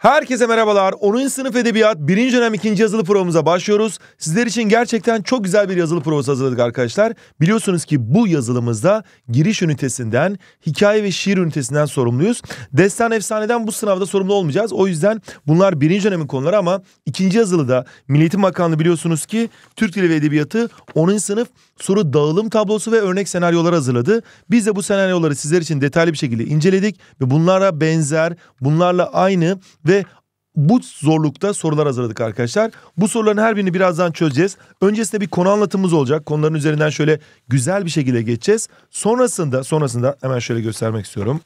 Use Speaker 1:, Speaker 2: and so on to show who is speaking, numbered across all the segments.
Speaker 1: Herkese merhabalar. 10. sınıf edebiyat 1. dönem 2. yazılı provamıza başlıyoruz. Sizler için gerçekten çok güzel bir yazılı provası hazırladık arkadaşlar. Biliyorsunuz ki bu yazılımızda giriş ünitesinden, hikaye ve şiir ünitesinden sorumluyuz. Destan efsaneden bu sınavda sorumlu olmayacağız. O yüzden bunlar 1. dönemin konuları ama 2. yazılıda Milli Eğitim Bakanlığı biliyorsunuz ki Türk Dili ve Edebiyatı 10. sınıf soru dağılım tablosu ve örnek senaryolar hazırladı. Biz de bu senaryoları sizler için detaylı bir şekilde inceledik ve bunlara benzer, bunlarla aynı ve bu zorlukta sorular hazırladık arkadaşlar. Bu soruların her birini birazdan çözeceğiz. Öncesinde bir konu anlatımımız olacak. Konuların üzerinden şöyle güzel bir şekilde geçeceğiz. Sonrasında, sonrasında hemen şöyle göstermek istiyorum.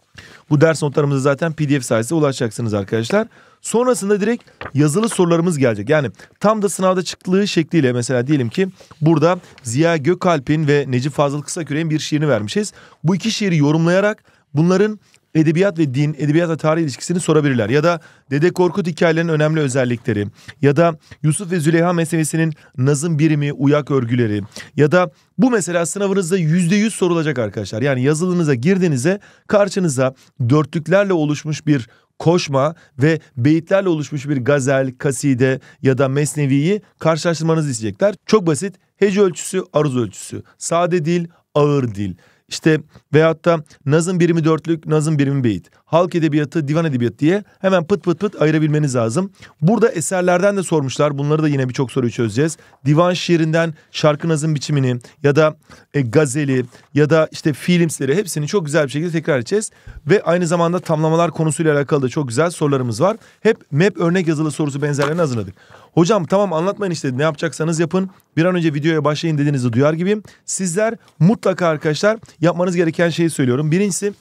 Speaker 1: Bu ders notlarımızı zaten PDF sayesinde ulaşacaksınız arkadaşlar. Sonrasında direkt yazılı sorularımız gelecek. Yani tam da sınavda çıktığı şekliyle mesela diyelim ki burada Ziya Gökalp'in ve Necip Fazıl Kısaküre'nin bir şiirini vermişiz. Bu iki şiiri yorumlayarak bunların edebiyat ve din, edebiyat ve tarih ilişkisini sorabilirler. Ya da Dede Korkut hikayelerinin önemli özellikleri ya da Yusuf ve Züleyha meselesinin nazım birimi, uyak örgüleri ya da bu mesela sınavınızda yüzde yüz sorulacak arkadaşlar. Yani yazılınıza girdiğinizde karşınıza dörtlüklerle oluşmuş bir koşma ve beyitlerle oluşmuş bir gazel, kaside ya da mesneviyi karşılaştırmanızı isteyecekler. Çok basit. Hece ölçüsü, aruz ölçüsü. Sade dil, ağır dil. İşte veyahut da nazım birimi dörtlük, nazım birimi beyit. Halk edebiyatı, divan edebiyatı diye hemen pıt pıt pıt ayırabilmeniz lazım. Burada eserlerden de sormuşlar. Bunları da yine birçok soruyu çözeceğiz. Divan şiirinden şarkı nazım biçimini ya da e, gazeli ya da işte filmsleri hepsini çok güzel bir şekilde tekrar edeceğiz. Ve aynı zamanda tamlamalar konusuyla alakalı da çok güzel sorularımız var. Hep MEP örnek yazılı sorusu benzerlerini hazırladık. Hocam tamam anlatmayın işte ne yapacaksanız yapın. Bir an önce videoya başlayın dediğinizi duyar gibiyim. Sizler mutlaka arkadaşlar yapmanız gereken şeyi söylüyorum. Birincisi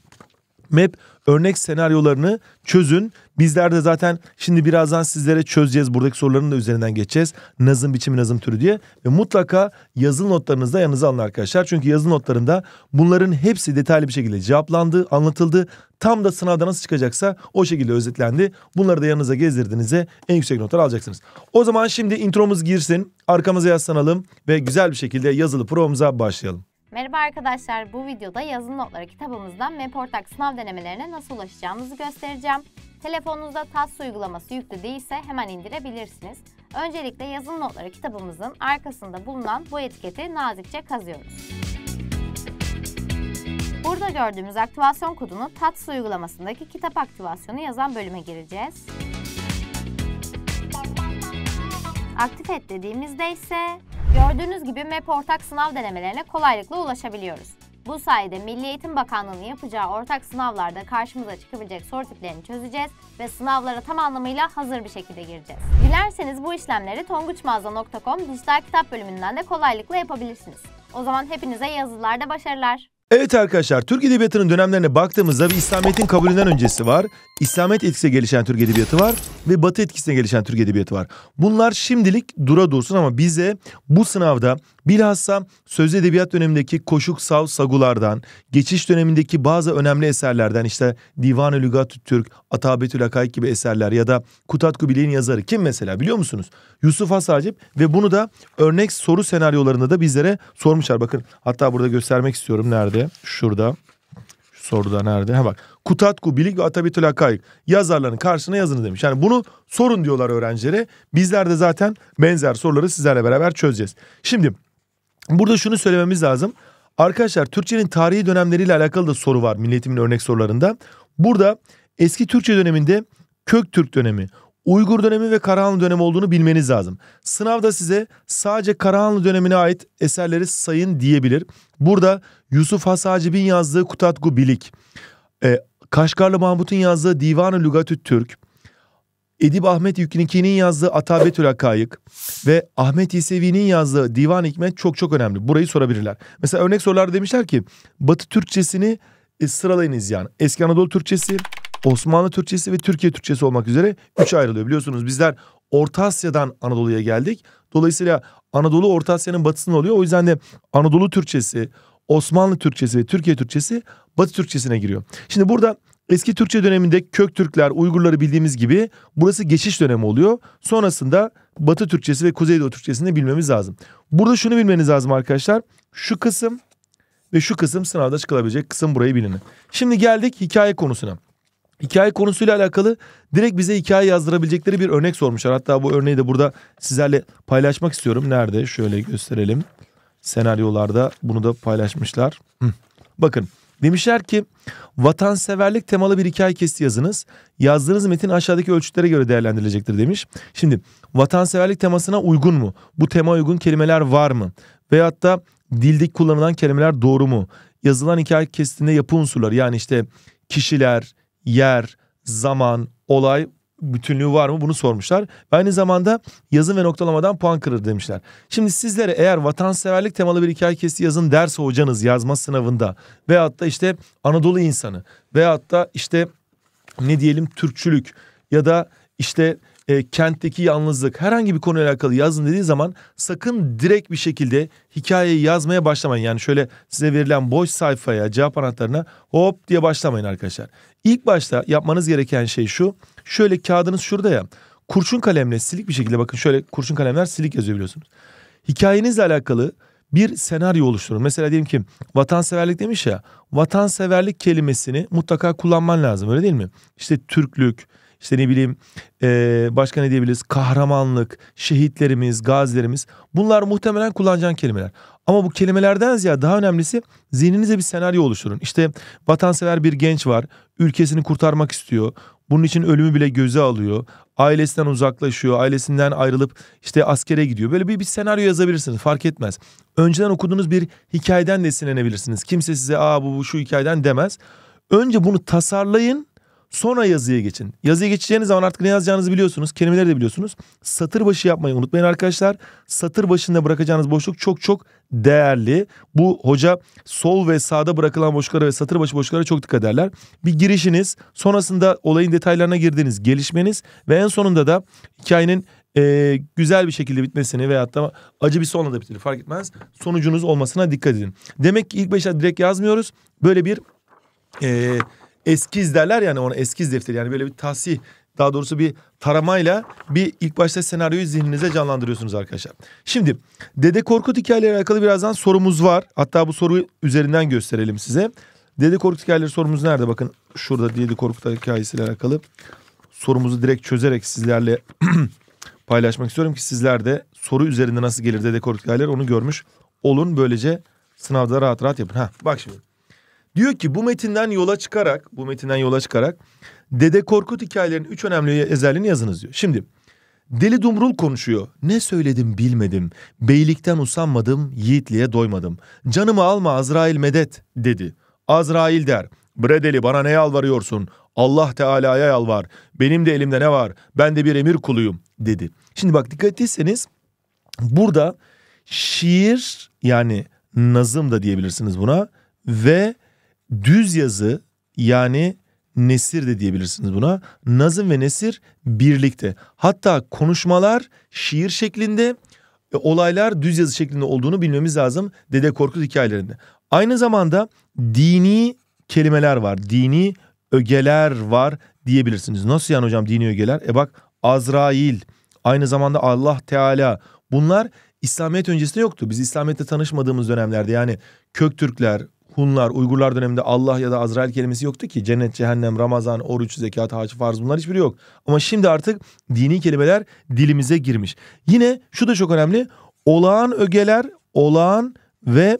Speaker 1: map örnek senaryolarını çözün. Bizler de zaten şimdi birazdan sizlere çözeceğiz. Buradaki soruların da üzerinden geçeceğiz. Nazım biçimi, nazım türü diye. Ve mutlaka yazılı notlarınızda yanınıza alın arkadaşlar. Çünkü yazılı notlarında bunların hepsi detaylı bir şekilde cevaplandı, anlatıldı. Tam da sınavda nasıl çıkacaksa o şekilde özetlendi. Bunları da yanınıza gezdirdiğinizde en yüksek notları alacaksınız. O zaman şimdi intromuz girsin. Arkamıza yaslanalım ve güzel bir şekilde yazılı provamıza başlayalım. Merhaba arkadaşlar, bu videoda Yazın notları kitabımızdan MepOrtak sınav denemelerine nasıl ulaşacağımızı göstereceğim. Telefonunuzda TAS uygulaması yüklü değilse hemen indirebilirsiniz. Öncelikle Yazın notları kitabımızın arkasında bulunan bu etiketi nazikçe kazıyoruz. Burada gördüğümüz aktivasyon kodunu TATS uygulamasındaki kitap aktivasyonu yazan bölüme gireceğiz. Aktif et dediğimizde ise gördüğünüz gibi MEP ortak sınav denemelerine kolaylıkla ulaşabiliyoruz. Bu sayede Milli Eğitim Bakanlığı'nın yapacağı ortak sınavlarda karşımıza çıkabilecek soru tiplerini çözeceğiz ve sınavlara tam anlamıyla hazır bir şekilde gireceğiz. Dilerseniz bu işlemleri tonguçmazda.com dijital kitap bölümünden de kolaylıkla yapabilirsiniz. O zaman hepinize yazılarda başarılar. Evet arkadaşlar Türk Edebiyatı'nın dönemlerine baktığımızda bir İslamiyet'in kabulünden öncesi var. İslamiyet etkisine gelişen Türk Edebiyatı var ve Batı etkisine gelişen Türk Edebiyatı var. Bunlar şimdilik dura dursun ama bize bu sınavda bilhassa sözlü edebiyat dönemindeki Koşuk Sav Sagulardan, geçiş dönemindeki bazı önemli eserlerden işte Divan-ı Lügatü Türk, Atabetül Akayk gibi eserler ya da Kutat Kubilay'ın yazarı kim mesela biliyor musunuz? Yusuf Has ve bunu da örnek soru senaryolarında da bizlere sormuşlar. Bakın hatta burada göstermek istiyorum nerede? Şurada. Şu soruda nerede? Ha bak. Kutatku, Bilik ve Atabetül Hakayık yazarların karşısına yazını demiş. Yani bunu sorun diyorlar öğrencilere. Bizler de zaten benzer soruları sizlerle beraber çözeceğiz. Şimdi burada şunu söylememiz lazım. Arkadaşlar Türkçenin tarihi dönemleriyle alakalı da soru var milletimin örnek sorularında. Burada eski Türkçe döneminde Kök Türk dönemi, Uygur dönemi ve Karahanlı dönemi olduğunu bilmeniz lazım. Sınavda size sadece Karahanlı dönemine ait eserleri sayın diyebilir. Burada Yusuf Has Hacib'in yazdığı Kutatgu Bilik, e, Kaşgarlı Mahmut'un yazdığı Divan-ı Lügatü Türk, Edip Ahmet Yükniki'nin yazdığı Atabetül Akayık ve Ahmet Yesevi'nin yazdığı Divan Hikmet çok çok önemli. Burayı sorabilirler. Mesela örnek sorular demişler ki Batı Türkçesini e, sıralayınız yani. Eski Anadolu Türkçesi, Osmanlı Türkçesi ve Türkiye Türkçesi olmak üzere üç ayrılıyor. Biliyorsunuz bizler Orta Asya'dan Anadolu'ya geldik. Dolayısıyla Anadolu Orta Asya'nın batısında oluyor. O yüzden de Anadolu Türkçesi, Osmanlı Türkçesi ve Türkiye Türkçesi Batı Türkçesine giriyor. Şimdi burada eski Türkçe döneminde kök Türkler, Uygurları bildiğimiz gibi burası geçiş dönemi oluyor. Sonrasında Batı Türkçesi ve Kuzeydoğu Türkçesini bilmemiz lazım. Burada şunu bilmeniz lazım arkadaşlar. Şu kısım ve şu kısım sınavda çıkılabilecek kısım burayı bilin. Şimdi geldik hikaye konusuna. Hikaye konusuyla alakalı direkt bize hikaye yazdırabilecekleri bir örnek sormuşlar. Hatta bu örneği de burada sizlerle paylaşmak istiyorum. Nerede? Şöyle gösterelim. Senaryolarda bunu da paylaşmışlar. Hı. Bakın demişler ki vatanseverlik temalı bir hikaye kesti yazınız. Yazdığınız metin aşağıdaki ölçütlere göre değerlendirilecektir demiş. Şimdi vatanseverlik temasına uygun mu? Bu tema uygun kelimeler var mı? Veyahut da dildeki kullanılan kelimeler doğru mu? Yazılan hikaye kestiğinde yapı unsurları yani işte kişiler, yer, zaman, olay bütünlüğü var mı bunu sormuşlar. aynı zamanda yazın ve noktalamadan puan kırır demişler. Şimdi sizlere eğer vatanseverlik temalı bir hikaye kesti yazın derse hocanız yazma sınavında veyahut da işte Anadolu insanı veyahut da işte ne diyelim Türkçülük ya da işte e, kentteki yalnızlık herhangi bir konuyla alakalı yazın dediği zaman sakın direkt bir şekilde hikayeyi yazmaya başlamayın. Yani şöyle size verilen boş sayfaya cevap anahtarına hop diye başlamayın arkadaşlar. İlk başta yapmanız gereken şey şu şöyle kağıdınız şurada ya kurşun kalemle silik bir şekilde bakın şöyle kurşun kalemler silik yazıyor biliyorsunuz. Hikayenizle alakalı bir senaryo oluşturun. Mesela diyelim ki vatanseverlik demiş ya. Vatanseverlik kelimesini mutlaka kullanman lazım öyle değil mi? İşte Türklük, işte ne bileyim e, başka ne diyebiliriz kahramanlık, şehitlerimiz, gazilerimiz bunlar muhtemelen kullanacağın kelimeler. Ama bu kelimelerden ziyade daha önemlisi zihninize bir senaryo oluşturun. İşte vatansever bir genç var, ülkesini kurtarmak istiyor. Bunun için ölümü bile göze alıyor. Ailesinden uzaklaşıyor, ailesinden ayrılıp işte askere gidiyor. Böyle bir, bir senaryo yazabilirsiniz fark etmez. Önceden okuduğunuz bir hikayeden de esinlenebilirsiniz. Kimse size aa bu, bu şu hikayeden demez. Önce bunu tasarlayın Sonra yazıya geçin. Yazıya geçeceğiniz zaman artık ne yazacağınızı biliyorsunuz. Kelimeleri de biliyorsunuz. Satır başı yapmayı unutmayın arkadaşlar. Satır başında bırakacağınız boşluk çok çok değerli. Bu hoca sol ve sağda bırakılan boşluklara ve satır başı boşluklara çok dikkat ederler. Bir girişiniz, sonrasında olayın detaylarına girdiğiniz gelişmeniz ve en sonunda da hikayenin e, güzel bir şekilde bitmesini veyahut da acı bir sonla da bitirir fark etmez. Sonucunuz olmasına dikkat edin. Demek ki ilk başta direkt yazmıyoruz. Böyle bir... E, eskiz derler yani ona eskiz defteri yani böyle bir tahsih daha doğrusu bir taramayla bir ilk başta senaryoyu zihninize canlandırıyorsunuz arkadaşlar. Şimdi Dede Korkut hikayeleri alakalı birazdan sorumuz var. Hatta bu soruyu üzerinden gösterelim size. Dede Korkut hikayeleri sorumuz nerede? Bakın şurada Dede Korkut hikayesiyle alakalı sorumuzu direkt çözerek sizlerle paylaşmak istiyorum ki sizler de soru üzerinde nasıl gelir Dede Korkut hikayeleri onu görmüş olun. Böylece sınavda rahat rahat yapın. Ha bak şimdi. Diyor ki bu metinden yola çıkarak, bu metinden yola çıkarak Dede Korkut hikayelerinin üç önemli ezelini yazınız diyor. Şimdi Deli Dumrul konuşuyor. Ne söyledim bilmedim. Beylikten usanmadım, yiğitliğe doymadım. Canımı alma Azrail medet dedi. Azrail der. Bre deli bana ne yalvarıyorsun? Allah Teala'ya yalvar. Benim de elimde ne var? Ben de bir emir kuluyum dedi. Şimdi bak dikkat etseniz burada şiir yani nazım da diyebilirsiniz buna ve düz yazı yani nesir de diyebilirsiniz buna. Nazım ve nesir birlikte. Hatta konuşmalar şiir şeklinde, e, olaylar düz yazı şeklinde olduğunu bilmemiz lazım Dede Korkut hikayelerinde. Aynı zamanda dini kelimeler var, dini ögeler var diyebilirsiniz. Nasıl yani hocam dini ögeler? E bak Azrail, aynı zamanda Allah Teala bunlar İslamiyet öncesinde yoktu. Biz İslamiyet'te tanışmadığımız dönemlerde yani Köktürkler, Hunlar, Uygurlar döneminde Allah ya da Azrail kelimesi yoktu ki. Cennet, cehennem, Ramazan, oruç, zekat, haç, farz bunlar hiçbiri yok. Ama şimdi artık dini kelimeler dilimize girmiş. Yine şu da çok önemli. Olağan ögeler, olağan ve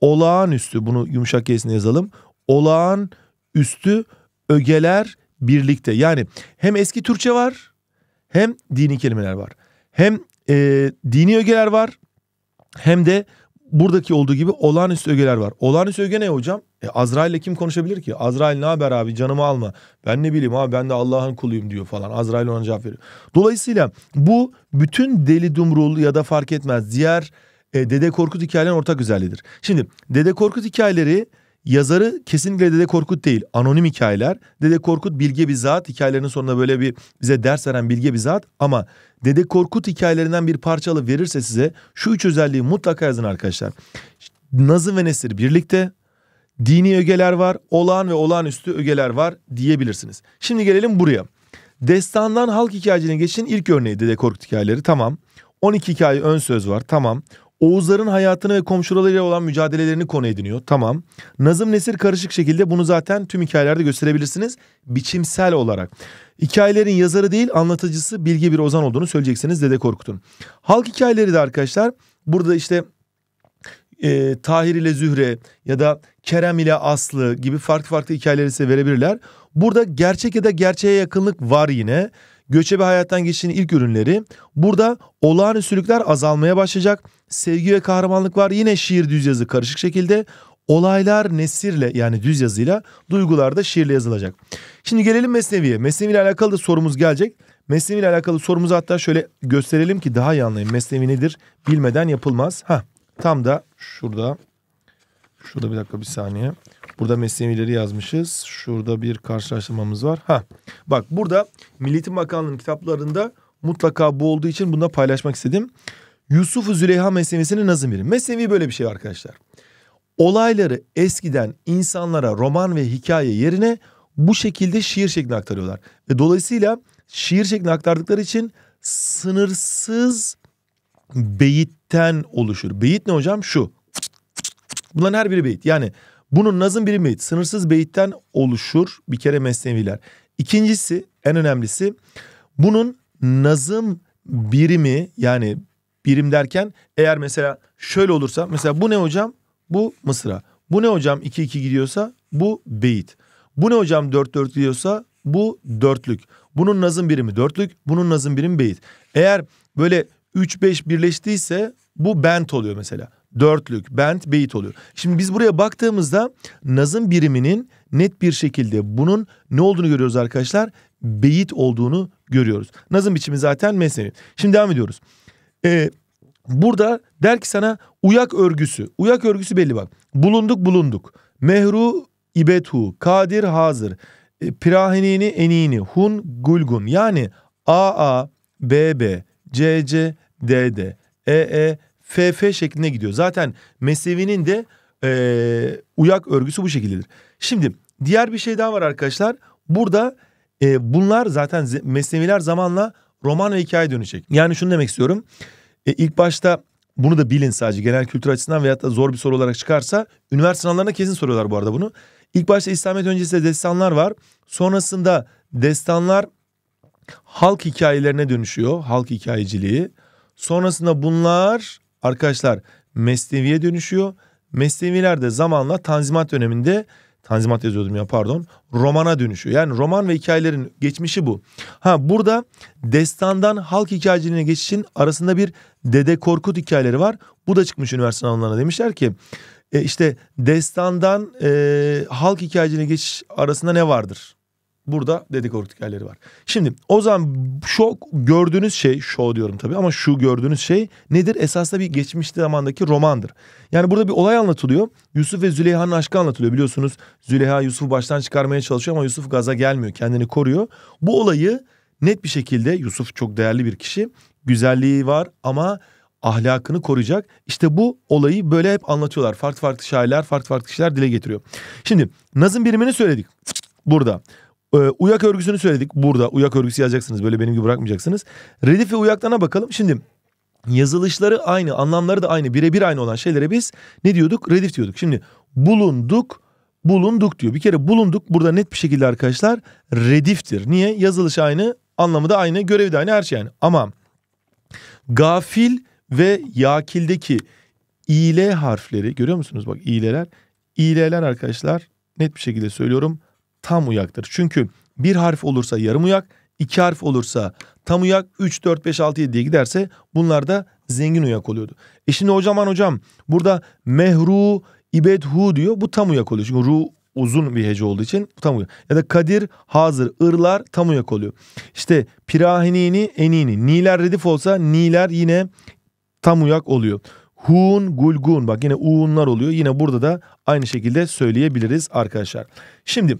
Speaker 1: olağanüstü. Bunu yumuşak kesine yazalım. Olağan üstü ögeler birlikte. Yani hem eski Türkçe var hem dini kelimeler var. Hem e, dini ögeler var hem de buradaki olduğu gibi olağanüstü ögeler var. Olağanüstü öge ne hocam? E, ile kim konuşabilir ki? Azrail ne haber abi canımı alma. Ben ne bileyim abi ben de Allah'ın kuluyum diyor falan. Azrail ona cevap veriyor. Dolayısıyla bu bütün deli dumrul ya da fark etmez diğer e, Dede Korkut hikayelerin ortak özelliğidir. Şimdi Dede Korkut hikayeleri yazarı kesinlikle Dede Korkut değil. Anonim hikayeler. Dede Korkut bilge bir zat. Hikayelerinin sonunda böyle bir bize ders veren bilge bir zat. Ama Dede Korkut hikayelerinden bir parçalı verirse size şu üç özelliği mutlaka yazın arkadaşlar. Nazım ve Nesir birlikte dini ögeler var, olağan ve olağanüstü ögeler var diyebilirsiniz. Şimdi gelelim buraya. Destandan halk hikayeciliğine geçin ilk örneği Dede Korkut hikayeleri tamam. 12 hikaye ön söz var tamam. Oğuzların hayatını ve komşularıyla olan mücadelelerini konu ediniyor. Tamam. Nazım Nesir karışık şekilde bunu zaten tüm hikayelerde gösterebilirsiniz. Biçimsel olarak. Hikayelerin yazarı değil anlatıcısı Bilge Bir Ozan olduğunu söyleyeceksiniz Dede Korkut'un. Halk hikayeleri de arkadaşlar burada işte e, Tahir ile Zühre ya da Kerem ile Aslı gibi farklı farklı hikayeleri size verebilirler. Burada gerçek ya da gerçeğe yakınlık var yine göçebe hayattan geçişin ilk ürünleri. Burada olağanüstülükler azalmaya başlayacak. Sevgi ve kahramanlık var. Yine şiir düz yazı karışık şekilde. Olaylar nesirle yani düz yazıyla, duygular da şiirle yazılacak. Şimdi gelelim Mesnevi'ye. Mesnevi ile alakalı da sorumuz gelecek. Mesnevi ile alakalı sorumuzu hatta şöyle gösterelim ki daha iyi anlayın. Mesnevi nedir bilmeden yapılmaz. Ha tam da şurada. Şurada bir dakika bir saniye. Burada mesleğimileri yazmışız. Şurada bir karşılaştırmamız var. Ha. Bak burada Milletin Eğitim Bakanlığı'nın kitaplarında mutlaka bu olduğu için bunu paylaşmak istedim. Yusuf-u Züleyha Mesnevisinin nazım biri. Mesnevi böyle bir şey arkadaşlar. Olayları eskiden insanlara roman ve hikaye yerine bu şekilde şiir şeklinde aktarıyorlar. Ve dolayısıyla şiir şeklinde aktardıkları için sınırsız beyitten oluşur. Beyit ne hocam? Şu. Bunların her biri beyit. Yani bunun nazım birimi, sınırsız beyitten oluşur bir kere mesneviler. İkincisi en önemlisi bunun nazım birimi yani birim derken eğer mesela şöyle olursa mesela bu ne hocam? Bu Mısra. Bu ne hocam 2-2 gidiyorsa bu beyit. Bu ne hocam 4-4 gidiyorsa bu dörtlük. Bunun nazım birimi dörtlük, bunun nazım birimi beyit. Eğer böyle 3-5 birleştiyse bu bent oluyor mesela dörtlük, bent, beyit oluyor. Şimdi biz buraya baktığımızda nazım biriminin net bir şekilde bunun ne olduğunu görüyoruz arkadaşlar. Beyit olduğunu görüyoruz. Nazım biçimi zaten mesnevi. Şimdi devam ediyoruz. Ee, burada der ki sana uyak örgüsü. Uyak örgüsü belli bak. Bulunduk bulunduk. Mehru ibethu, kadir hazır. E, ee, pirahinini enini, hun gulgun. Yani AA, BB, CC, DD, EE, FF şeklinde gidiyor. Zaten mesnevinin de e, uyak örgüsü bu şekildedir. Şimdi diğer bir şey daha var arkadaşlar. Burada e, bunlar zaten mesneviler zamanla roman ve hikaye dönecek. Yani şunu demek istiyorum. E, ilk başta bunu da bilin sadece genel kültür açısından veyahut da zor bir soru olarak çıkarsa üniversite sınavlarına kesin soruyorlar bu arada bunu. İlk başta İslamiyet öncesi de destanlar var. Sonrasında destanlar halk hikayelerine dönüşüyor. Halk hikayeciliği. Sonrasında bunlar arkadaşlar Mesnevi'ye dönüşüyor. Mesneviler de zamanla Tanzimat döneminde Tanzimat yazıyordum ya pardon. Romana dönüşüyor. Yani roman ve hikayelerin geçmişi bu. Ha burada destandan halk hikayeciliğine geçişin arasında bir Dede Korkut hikayeleri var. Bu da çıkmış üniversite sınavlarına demişler ki e, işte destandan e, halk hikayeciliğine geçiş arasında ne vardır? Burada dedikodu yerleri var. Şimdi o zaman şu gördüğünüz şey show diyorum tabii ama şu gördüğünüz şey nedir? Esasında bir geçmişte zamandaki romandır. Yani burada bir olay anlatılıyor. Yusuf ve Züleyha'nın aşkı anlatılıyor biliyorsunuz. Züleyha Yusuf'u baştan çıkarmaya çalışıyor ama Yusuf gaza gelmiyor. Kendini koruyor. Bu olayı net bir şekilde Yusuf çok değerli bir kişi. Güzelliği var ama ahlakını koruyacak. İşte bu olayı böyle hep anlatıyorlar. Farklı farklı şairler, farklı farklı kişiler dile getiriyor. Şimdi Nazım birimini söyledik burada. Ee, uyak örgüsünü söyledik burada. Uyak örgüsü yazacaksınız böyle benim gibi bırakmayacaksınız. Redif ve uyaklarına bakalım. Şimdi yazılışları aynı anlamları da aynı birebir aynı olan şeylere biz ne diyorduk? Redif diyorduk. Şimdi bulunduk bulunduk diyor. Bir kere bulunduk burada net bir şekilde arkadaşlar rediftir. Niye? Yazılış aynı, anlamı da aynı, görevi de aynı, her şey aynı. Ama gafil ve yakildeki ile harfleri görüyor musunuz? Bak ileler. İleler arkadaşlar net bir şekilde söylüyorum tam uyaktır. Çünkü bir harf olursa yarım uyak, iki harf olursa tam uyak, 3, 4, 5, 6, 7 diye giderse bunlar da zengin uyak oluyordu. E şimdi o zaman hocam burada mehru, ibedhu diyor bu tam uyak oluyor. Çünkü ru uzun bir hece olduğu için tam uyak. Ya da kadir, hazır, ırlar tam uyak oluyor. İşte pirahinini, enini. Niler redif olsa niler yine tam uyak oluyor. Hun, gulgun bak yine uunlar oluyor. Yine burada da aynı şekilde söyleyebiliriz arkadaşlar. Şimdi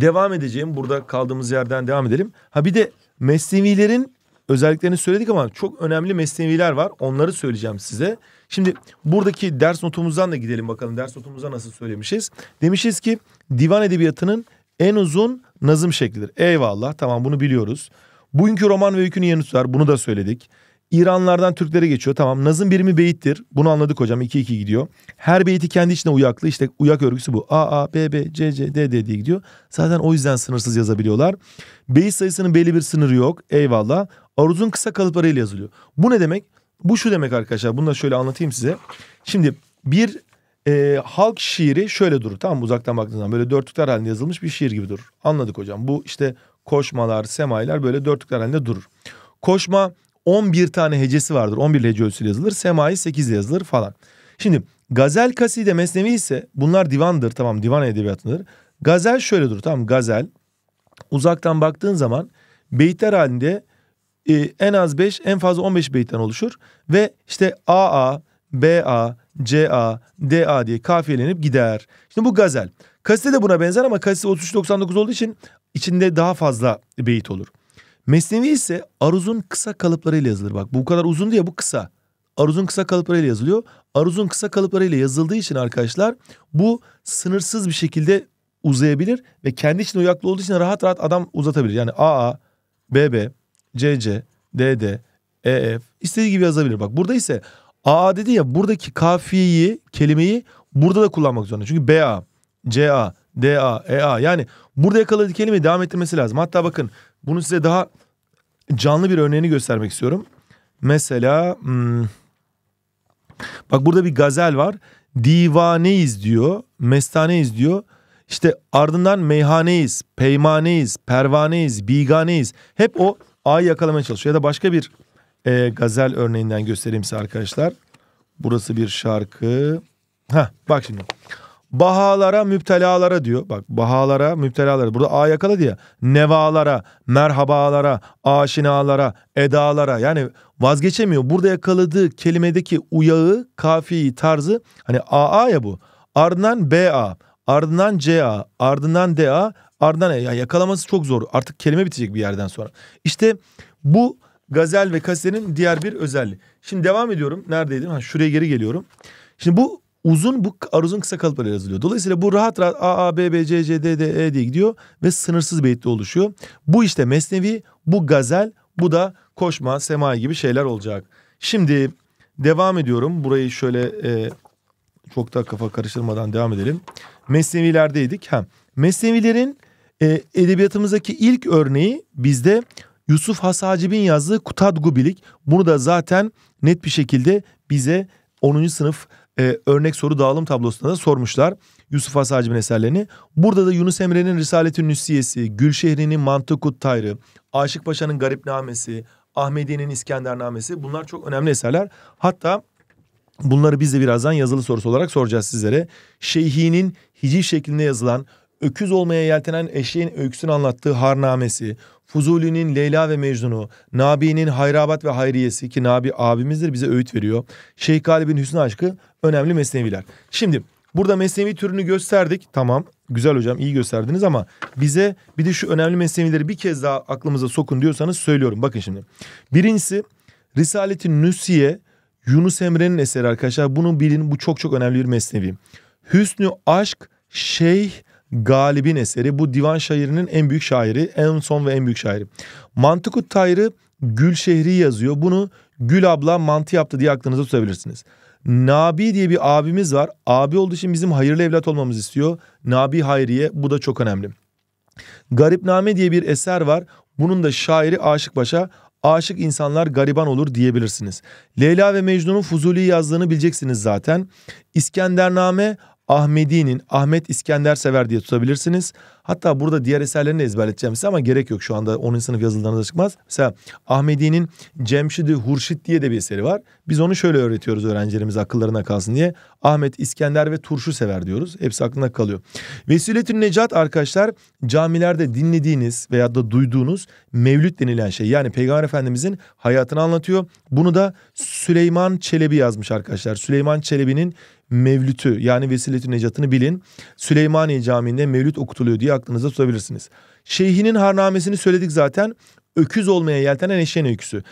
Speaker 1: devam edeceğim. Burada kaldığımız yerden devam edelim. Ha bir de mesnevilerin özelliklerini söyledik ama çok önemli mesneviler var. Onları söyleyeceğim size. Şimdi buradaki ders notumuzdan da gidelim bakalım. Ders notumuzda nasıl söylemişiz? Demişiz ki divan edebiyatının en uzun nazım şeklidir. Eyvallah tamam bunu biliyoruz. Bugünkü roman ve öykünün yanı bunu da söyledik. İranlardan Türklere geçiyor. Tamam nazım birimi beyittir. Bunu anladık hocam. 2-2 gidiyor. Her beyti kendi içine uyaklı. İşte uyak örgüsü bu. A, A, B, B, C, C, D, D diye gidiyor. Zaten o yüzden sınırsız yazabiliyorlar. Beyit sayısının belli bir sınırı yok. Eyvallah. Aruzun kısa kalıplarıyla yazılıyor. Bu ne demek? Bu şu demek arkadaşlar. Bunu da şöyle anlatayım size. Şimdi bir e, halk şiiri şöyle durur. Tamam Uzaktan baktığınız zaman böyle dörtlükler halinde yazılmış bir şiir gibi durur. Anladık hocam. Bu işte koşmalar, semailer böyle dörtlükler halinde durur. Koşma 11 tane hecesi vardır. 11 hece ölçüsüyle yazılır. Semai 8 yazılır falan. Şimdi gazel kaside mesnevi ise bunlar divandır tamam divan edebiyatıdır. Gazel şöyle dur tamam gazel uzaktan baktığın zaman beyitler halinde e, en az 5 en fazla 15 beyitten oluşur. Ve işte AA, BA, CA, DA diye kafiyelenip gider. Şimdi bu gazel. Kaside de buna benzer ama kaside 33.99 olduğu için içinde daha fazla beyit olur. Mesnevi ise aruzun kısa kalıplarıyla yazılır. Bak bu kadar uzun diye bu kısa. Aruzun kısa kalıplarıyla yazılıyor. Aruzun kısa kalıplarıyla yazıldığı için arkadaşlar bu sınırsız bir şekilde uzayabilir ve kendi içinde uyaklı olduğu için rahat rahat adam uzatabilir. Yani AA, BB, CC, DD, EF istediği gibi yazabilir. Bak burada ise AA dedi ya buradaki kafiyeyi, kelimeyi burada da kullanmak zorunda. Çünkü BA, CA, DA, EA yani burada yakaladığı kelimeyi devam ettirmesi lazım. Hatta bakın bunu size daha canlı bir örneğini göstermek istiyorum. Mesela hmm, bak burada bir gazel var. Divaneyiz diyor, mestaneyiz diyor. İşte ardından meyhaneyiz, peymaneyiz, pervaneyiz, biganeyiz. Hep o A'yı yakalamaya çalışıyor. Ya da başka bir e, gazel örneğinden göstereyim size arkadaşlar. Burası bir şarkı. Ha bak şimdi bahalara müptelalara diyor. Bak bahalara müptelalara. Burada A yakaladı ya. Nevalara, merhabalara, aşinalara, edalara. Yani vazgeçemiyor. Burada yakaladığı kelimedeki uyağı, kafiyi, tarzı. Hani AA ya bu. Ardından BA, ardından CA, ardından DA, ardından E. Yani yakalaması çok zor. Artık kelime bitecek bir yerden sonra. İşte bu gazel ve kasenin diğer bir özelliği. Şimdi devam ediyorum. Neredeydim? Ha, şuraya geri geliyorum. Şimdi bu uzun bu aruzun kısa kalıpları yazılıyor. Dolayısıyla bu rahat rahat A, A, B, B, C, C, D, D, E diye gidiyor ve sınırsız beyitli oluşuyor. Bu işte Mesnevi, bu Gazel, bu da Koşma, Semai gibi şeyler olacak. Şimdi devam ediyorum. Burayı şöyle e, çok daha kafa karıştırmadan devam edelim. Mesnevilerdeydik. Ha, Mesnevilerin e, edebiyatımızdaki ilk örneği bizde Yusuf Hasacib'in yazdığı Kutadgu Bilik. Bunu da zaten net bir şekilde bize 10. sınıf e, örnek soru dağılım tablosunda da sormuşlar Yusuf Has Hacib'in eserlerini. Burada da Yunus Emre'nin risalet Nüsiyesi, Gülşehri'nin Mantıkut Tayrı, Aşık Paşa'nın garip Garipnamesi, Ahmediye'nin namesi. bunlar çok önemli eserler. Hatta bunları biz de birazdan yazılı sorusu olarak soracağız sizlere. Şeyhi'nin hiciv şeklinde yazılan öküz olmaya yeltenen eşeğin öksün anlattığı harnamesi, Fuzuli'nin Leyla ve Mecnun'u, Nabi'nin Hayrabat ve Hayriyesi ki Nabi abimizdir bize öğüt veriyor. Şeyh Galib'in Hüsnü Aşkı önemli mesneviler. Şimdi burada mesnevi türünü gösterdik. Tamam güzel hocam iyi gösterdiniz ama bize bir de şu önemli mesnevileri bir kez daha aklımıza sokun diyorsanız söylüyorum. Bakın şimdi. Birincisi Risaleti Nüsiye Yunus Emre'nin eseri arkadaşlar. Bunu bilin bu çok çok önemli bir mesnevi. Hüsnü Aşk Şeyh Galib'in eseri. Bu divan şairinin en büyük şairi. En son ve en büyük şairi. Mantıkut Tayrı Gülşehri yazıyor. Bunu Gül abla mantı yaptı diye aklınıza tutabilirsiniz. Nabi diye bir abimiz var. Abi olduğu için bizim hayırlı evlat olmamızı istiyor. Nabi Hayriye bu da çok önemli. Garipname diye bir eser var. Bunun da şairi Aşık Başa, Aşık insanlar gariban olur diyebilirsiniz. Leyla ve Mecnun'un Fuzuli yazdığını bileceksiniz zaten. İskendername Ahmedi'nin Ahmet İskender Sever diye tutabilirsiniz. Hatta burada diğer eserlerini de ezberleteceğim size ama gerek yok şu anda 10. sınıf yazıldan da çıkmaz. Mesela Ahmedi'nin Cemşidi Hurşit diye de bir eseri var. Biz onu şöyle öğretiyoruz öğrencilerimiz akıllarına kalsın diye. Ahmet İskender ve Turşu Sever diyoruz. Hepsi aklına kalıyor. Vesiletün Necat arkadaşlar camilerde dinlediğiniz veya da duyduğunuz mevlüt denilen şey. Yani Peygamber Efendimizin hayatını anlatıyor. Bunu da Süleyman Çelebi yazmış arkadaşlar. Süleyman Çelebi'nin mevlütü yani vesiletü necatını bilin. Süleymaniye Camii'nde mevlüt okutuluyor diye aklınıza tutabilirsiniz. Şeyhinin harnamesini söyledik zaten. Öküz olmaya yeltenen eşeğin öyküsü.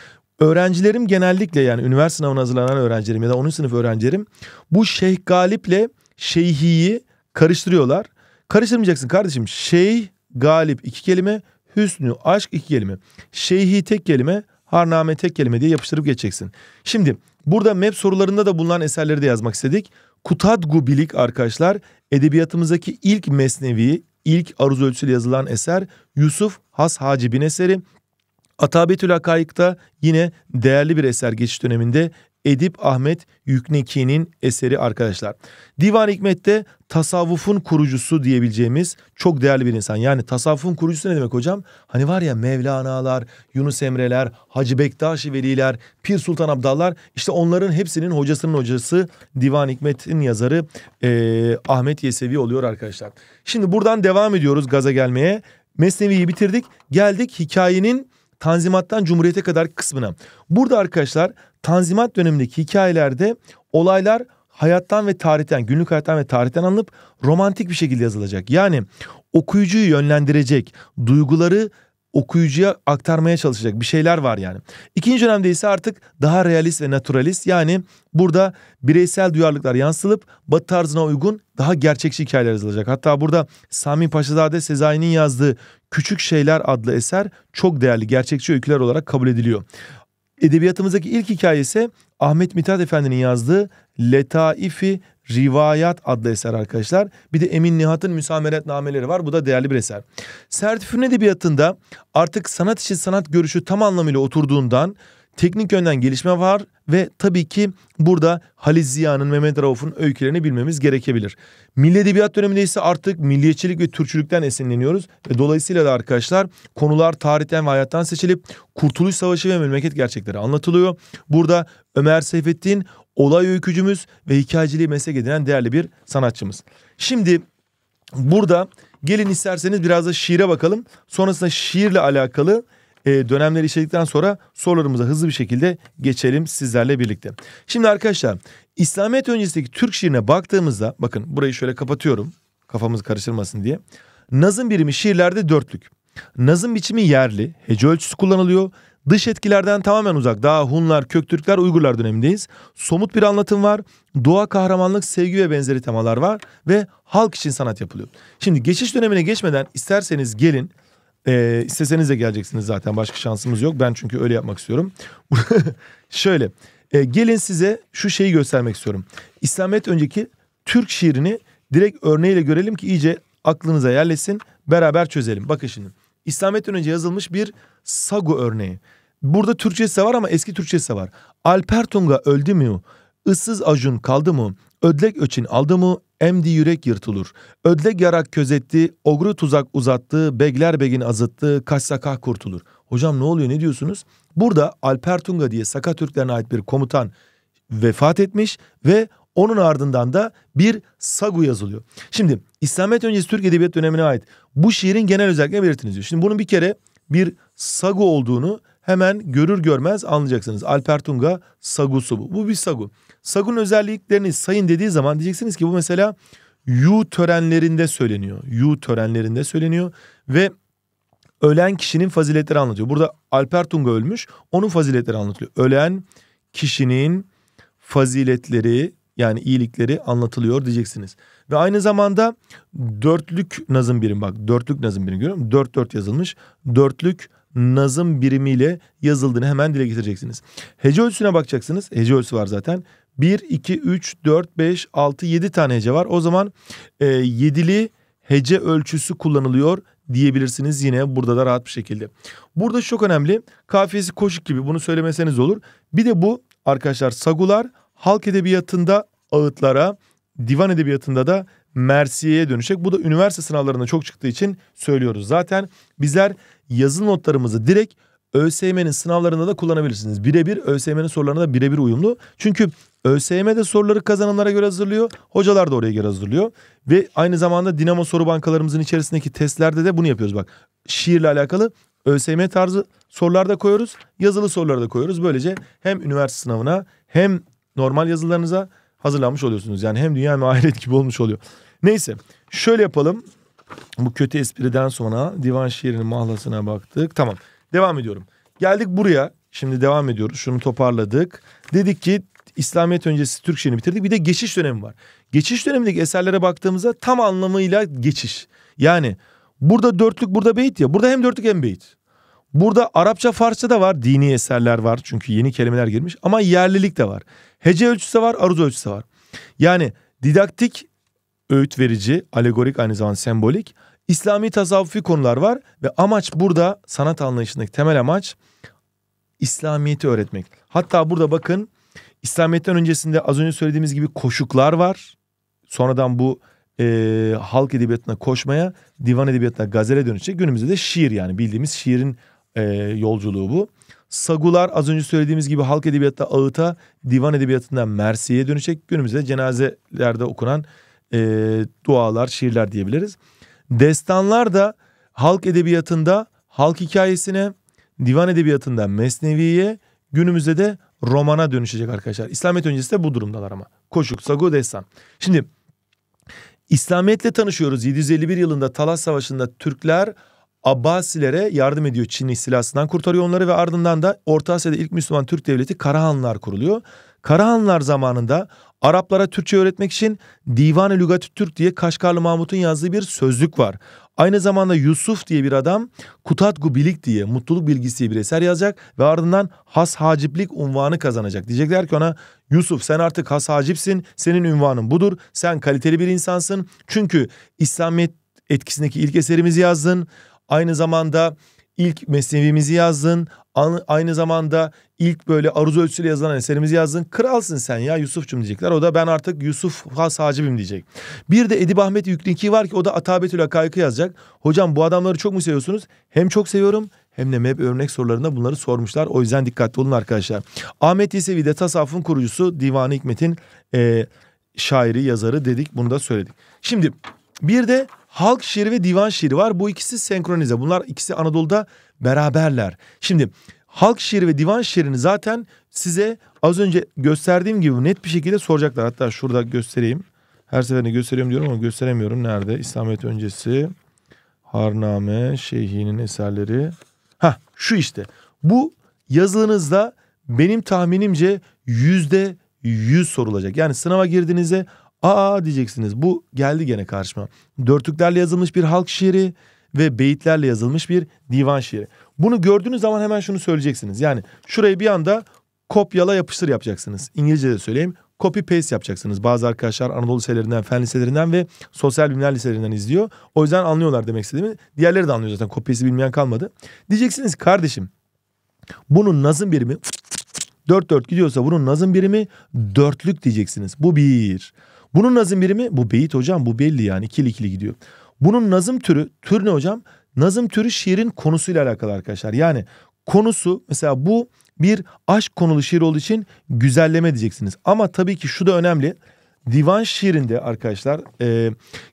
Speaker 1: Öğrencilerim genellikle yani üniversite sınavına hazırlanan öğrencilerim ya da 10. sınıf öğrencilerim bu Şeyh Galip'le Şeyhi'yi karıştırıyorlar. Karıştırmayacaksın kardeşim. Şeyh Galip iki kelime, Hüsnü aşk iki kelime. Şeyhi tek kelime, Harname tek kelime diye yapıştırıp geçeceksin. Şimdi burada MEP sorularında da bulunan eserleri de yazmak istedik. Kutadgu Bilik arkadaşlar edebiyatımızdaki ilk mesnevi, ilk aruz ölçüsüyle yazılan eser Yusuf Has Hacib'in eseri. Atabetül Hakaik'ta yine değerli bir eser geçiş döneminde Edip Ahmet Yükneki'nin eseri arkadaşlar. Divan Hikmet'te tasavvufun kurucusu diyebileceğimiz çok değerli bir insan. Yani tasavvufun kurucusu ne demek hocam? Hani var ya Mevlana'lar, Yunus Emre'ler, Hacı Bektaş Veli'ler, Pir Sultan Abdallar işte onların hepsinin hocasının hocası Divan Hikmet'in yazarı e, Ahmet Yesevi oluyor arkadaşlar. Şimdi buradan devam ediyoruz gaza gelmeye. Mesnevi'yi bitirdik. Geldik hikayenin Tanzimat'tan Cumhuriyete kadar kısmına. Burada arkadaşlar Tanzimat dönemindeki hikayelerde olaylar hayattan ve tarihten, günlük hayattan ve tarihten alınıp romantik bir şekilde yazılacak. Yani okuyucuyu yönlendirecek, duyguları okuyucuya aktarmaya çalışacak bir şeyler var yani. İkinci dönemde ise artık daha realist ve naturalist yani burada bireysel duyarlılıklar yansılıp batı tarzına uygun daha gerçekçi hikayeler yazılacak. Hatta burada Sami Paşazade Sezai'nin yazdığı Küçük Şeyler adlı eser çok değerli gerçekçi öyküler olarak kabul ediliyor. Edebiyatımızdaki ilk hikaye ise Ahmet Mithat Efendi'nin yazdığı Letaifi Rivayat adlı eser arkadaşlar. Bir de Emin Nihat'ın nameleri var. Bu da değerli bir eser. Sertifün edebiyatında artık sanat için sanat görüşü tam anlamıyla oturduğundan teknik yönden gelişme var ve tabii ki burada Halis Ziya'nın, Mehmet Rauf'un öykülerini bilmemiz gerekebilir. Milli Edebiyat döneminde ise artık milliyetçilik ve Türkçülükten esinleniyoruz ve dolayısıyla da arkadaşlar konular tarihten ve hayattan seçilip Kurtuluş Savaşı ve memleket gerçekleri anlatılıyor. Burada Ömer Seyfettin olay öykücümüz ve hikayeciliği meslek edinen değerli bir sanatçımız. Şimdi burada gelin isterseniz biraz da şiire bakalım. Sonrasında şiirle alakalı e, dönemleri işledikten sonra sorularımıza hızlı bir şekilde geçelim sizlerle birlikte. Şimdi arkadaşlar İslamiyet öncesindeki Türk şiirine baktığımızda bakın burayı şöyle kapatıyorum kafamız karıştırmasın diye. Nazım birimi şiirlerde dörtlük. Nazım biçimi yerli, hece ölçüsü kullanılıyor. Dış etkilerden tamamen uzak. Daha Hunlar, Köktürkler, Uygurlar dönemindeyiz. Somut bir anlatım var. Doğa, kahramanlık, sevgi ve benzeri temalar var. Ve halk için sanat yapılıyor. Şimdi geçiş dönemine geçmeden isterseniz gelin e, isteseniz de geleceksiniz zaten başka şansımız yok. Ben çünkü öyle yapmak istiyorum. Şöyle e, gelin size şu şeyi göstermek istiyorum. İslamiyet önceki Türk şiirini direkt örneğiyle görelim ki iyice aklınıza yerleşsin. Beraber çözelim. Bakın şimdi. İslamiyet'ten önce yazılmış bir sagu örneği. Burada Türkçesi de var ama eski Türkçesi de var. Alper Tunga öldü mü? Issız Acun kaldı mı? Ödlek Öçin aldı mı? emdi yürek yırtılır. Ödlek yarak közetti, ogru tuzak uzattı, begler begin azıttı, kaçsa kurtulur. Hocam ne oluyor ne diyorsunuz? Burada Alper Tunga diye Saka Türklerine ait bir komutan vefat etmiş ve onun ardından da bir sagu yazılıyor. Şimdi İslamiyet öncesi Türk Edebiyat dönemine ait bu şiirin genel özelliklerini belirtiniz diyor. Şimdi bunun bir kere bir sagu olduğunu hemen görür görmez anlayacaksınız. Alper Tunga sagusu bu. Bu bir sagu. Sagun özelliklerini sayın dediği zaman diyeceksiniz ki bu mesela yu törenlerinde söyleniyor. Yu törenlerinde söyleniyor ve ölen kişinin faziletleri anlatıyor. Burada Alper Tunga ölmüş onun faziletleri anlatılıyor. Ölen kişinin faziletleri yani iyilikleri anlatılıyor diyeceksiniz. Ve aynı zamanda dörtlük nazım birim bak dörtlük nazım birimi görüyor musun? Dört dört yazılmış. Dörtlük nazım birimiyle yazıldığını hemen dile getireceksiniz. Hece ölçüsüne bakacaksınız. Hece ölçüsü var zaten. 1, 2, 3, 4, 5, 6, 7 tane hece var. O zaman e, yedili hece ölçüsü kullanılıyor diyebilirsiniz yine burada da rahat bir şekilde. Burada çok önemli kafiyesi koşuk gibi bunu söylemeseniz olur. Bir de bu arkadaşlar sagular halk edebiyatında ağıtlara divan edebiyatında da Mersiye'ye dönüşecek. Bu da üniversite sınavlarında çok çıktığı için söylüyoruz. Zaten bizler yazılı notlarımızı direkt ÖSYM'nin sınavlarında da kullanabilirsiniz. Birebir ÖSYM'nin sorularına da birebir uyumlu. Çünkü ÖSYM'de soruları kazananlara göre hazırlıyor. Hocalar da oraya göre hazırlıyor. Ve aynı zamanda Dinamo soru bankalarımızın içerisindeki testlerde de bunu yapıyoruz. Bak şiirle alakalı ÖSYM tarzı sorular da koyuyoruz. Yazılı soruları da koyuyoruz. Böylece hem üniversite sınavına hem normal yazılarınıza hazırlanmış oluyorsunuz. Yani hem dünya hem ahiret gibi olmuş oluyor. Neyse şöyle yapalım. Bu kötü espriden sonra divan şiirinin mahlasına baktık. Tamam. Devam ediyorum. Geldik buraya. Şimdi devam ediyoruz. Şunu toparladık. Dedik ki İslamiyet öncesi Türk şiirini bitirdik. Bir de geçiş dönemi var. Geçiş dönemindeki eserlere baktığımızda tam anlamıyla geçiş. Yani burada dörtlük burada beyit ya. Burada hem dörtlük hem beyit. Burada Arapça Farsça da var. Dini eserler var. Çünkü yeni kelimeler girmiş. Ama yerlilik de var. Hece ölçüsü de var. Aruz ölçüsü de var. Yani didaktik öğüt verici, alegorik aynı zamanda sembolik İslami tasavvufi konular var ve amaç burada sanat anlayışındaki temel amaç İslamiyet'i öğretmek. Hatta burada bakın İslamiyet'ten öncesinde az önce söylediğimiz gibi koşuklar var. Sonradan bu e, halk edebiyatına koşmaya, divan edebiyatına gazele dönüşecek. Günümüzde de şiir yani bildiğimiz şiirin e, yolculuğu bu. Sagular az önce söylediğimiz gibi halk edebiyatta ağıta, divan edebiyatından mersiye dönecek. Günümüzde cenazelerde okunan e, dualar, şiirler diyebiliriz. Destanlar da halk edebiyatında halk hikayesine, divan edebiyatında mesneviye, günümüzde de romana dönüşecek arkadaşlar. İslamiyet öncesi de bu durumdalar ama. Koşuk, sagu, destan. Şimdi İslamiyetle tanışıyoruz. 751 yılında Talas Savaşı'nda Türkler Abbasilere yardım ediyor Çinli silahsından kurtarıyor onları ve ardından da Orta Asya'da ilk Müslüman Türk devleti Karahanlar kuruluyor. Karahanlar zamanında Araplara Türkçe öğretmek için Divan-ı Lügatü Türk diye Kaşgarlı Mahmut'un yazdığı bir sözlük var. Aynı zamanda Yusuf diye bir adam Kutatgu Bilik diye mutluluk bilgisi diye bir eser yazacak ve ardından Has Haciplik unvanı kazanacak. Diyecekler ki ona Yusuf sen artık Has Hacipsin senin unvanın budur sen kaliteli bir insansın çünkü İslamiyet etkisindeki ilk eserimizi yazdın. Aynı zamanda ilk mesnevimizi yazdın. Aynı zamanda ilk böyle aruz ölçüsüyle yazılan eserimizi yazdın. Kralsın sen ya Yusuf'cum diyecekler. O da ben artık Yusuf Has Hacibim diyecek. Bir de Edip Ahmet Yüklinki var ki o da Atabetül Hakayk'ı yazacak. Hocam bu adamları çok mu seviyorsunuz? Hem çok seviyorum hem de hep örnek sorularında bunları sormuşlar. O yüzden dikkatli olun arkadaşlar. Ahmet Yesevi de tasavvufun kurucusu Divan-ı Hikmet'in e, şairi, yazarı dedik. Bunu da söyledik. Şimdi bir de halk şiiri ve divan şiiri var. Bu ikisi senkronize. Bunlar ikisi Anadolu'da beraberler. Şimdi halk şiiri ve divan şiirini zaten size az önce gösterdiğim gibi net bir şekilde soracaklar. Hatta şurada göstereyim. Her seferinde gösteriyorum diyorum ama gösteremiyorum. Nerede? İslamiyet öncesi Harname Şeyhi'nin eserleri. Ha şu işte. Bu yazınızda benim tahminimce yüzde yüz sorulacak. Yani sınava girdiğinizde Aa diyeceksiniz bu geldi gene karşıma. Dörtlüklerle yazılmış bir halk şiiri ve beyitlerle yazılmış bir divan şiiri. Bunu gördüğünüz zaman hemen şunu söyleyeceksiniz. Yani şurayı bir anda kopyala yapıştır yapacaksınız. İngilizce'de söyleyeyim. Copy paste yapacaksınız. Bazı arkadaşlar Anadolu liselerinden, fen liselerinden ve sosyal bilimler liselerinden izliyor. O yüzden anlıyorlar demek istediğimi. Diğerleri de anlıyor zaten. Kopyası bilmeyen kalmadı. Diyeceksiniz kardeşim bunun nazım birimi dört dört gidiyorsa bunun nazım birimi dörtlük diyeceksiniz. Bu bir. Bunun nazım birimi bu beyit hocam bu belli yani ikili ikili gidiyor. Bunun nazım türü, tür ne hocam? Nazım türü şiirin konusuyla alakalı arkadaşlar. Yani konusu mesela bu bir aşk konulu şiir olduğu için güzelleme diyeceksiniz. Ama tabii ki şu da önemli. Divan şiirinde arkadaşlar e,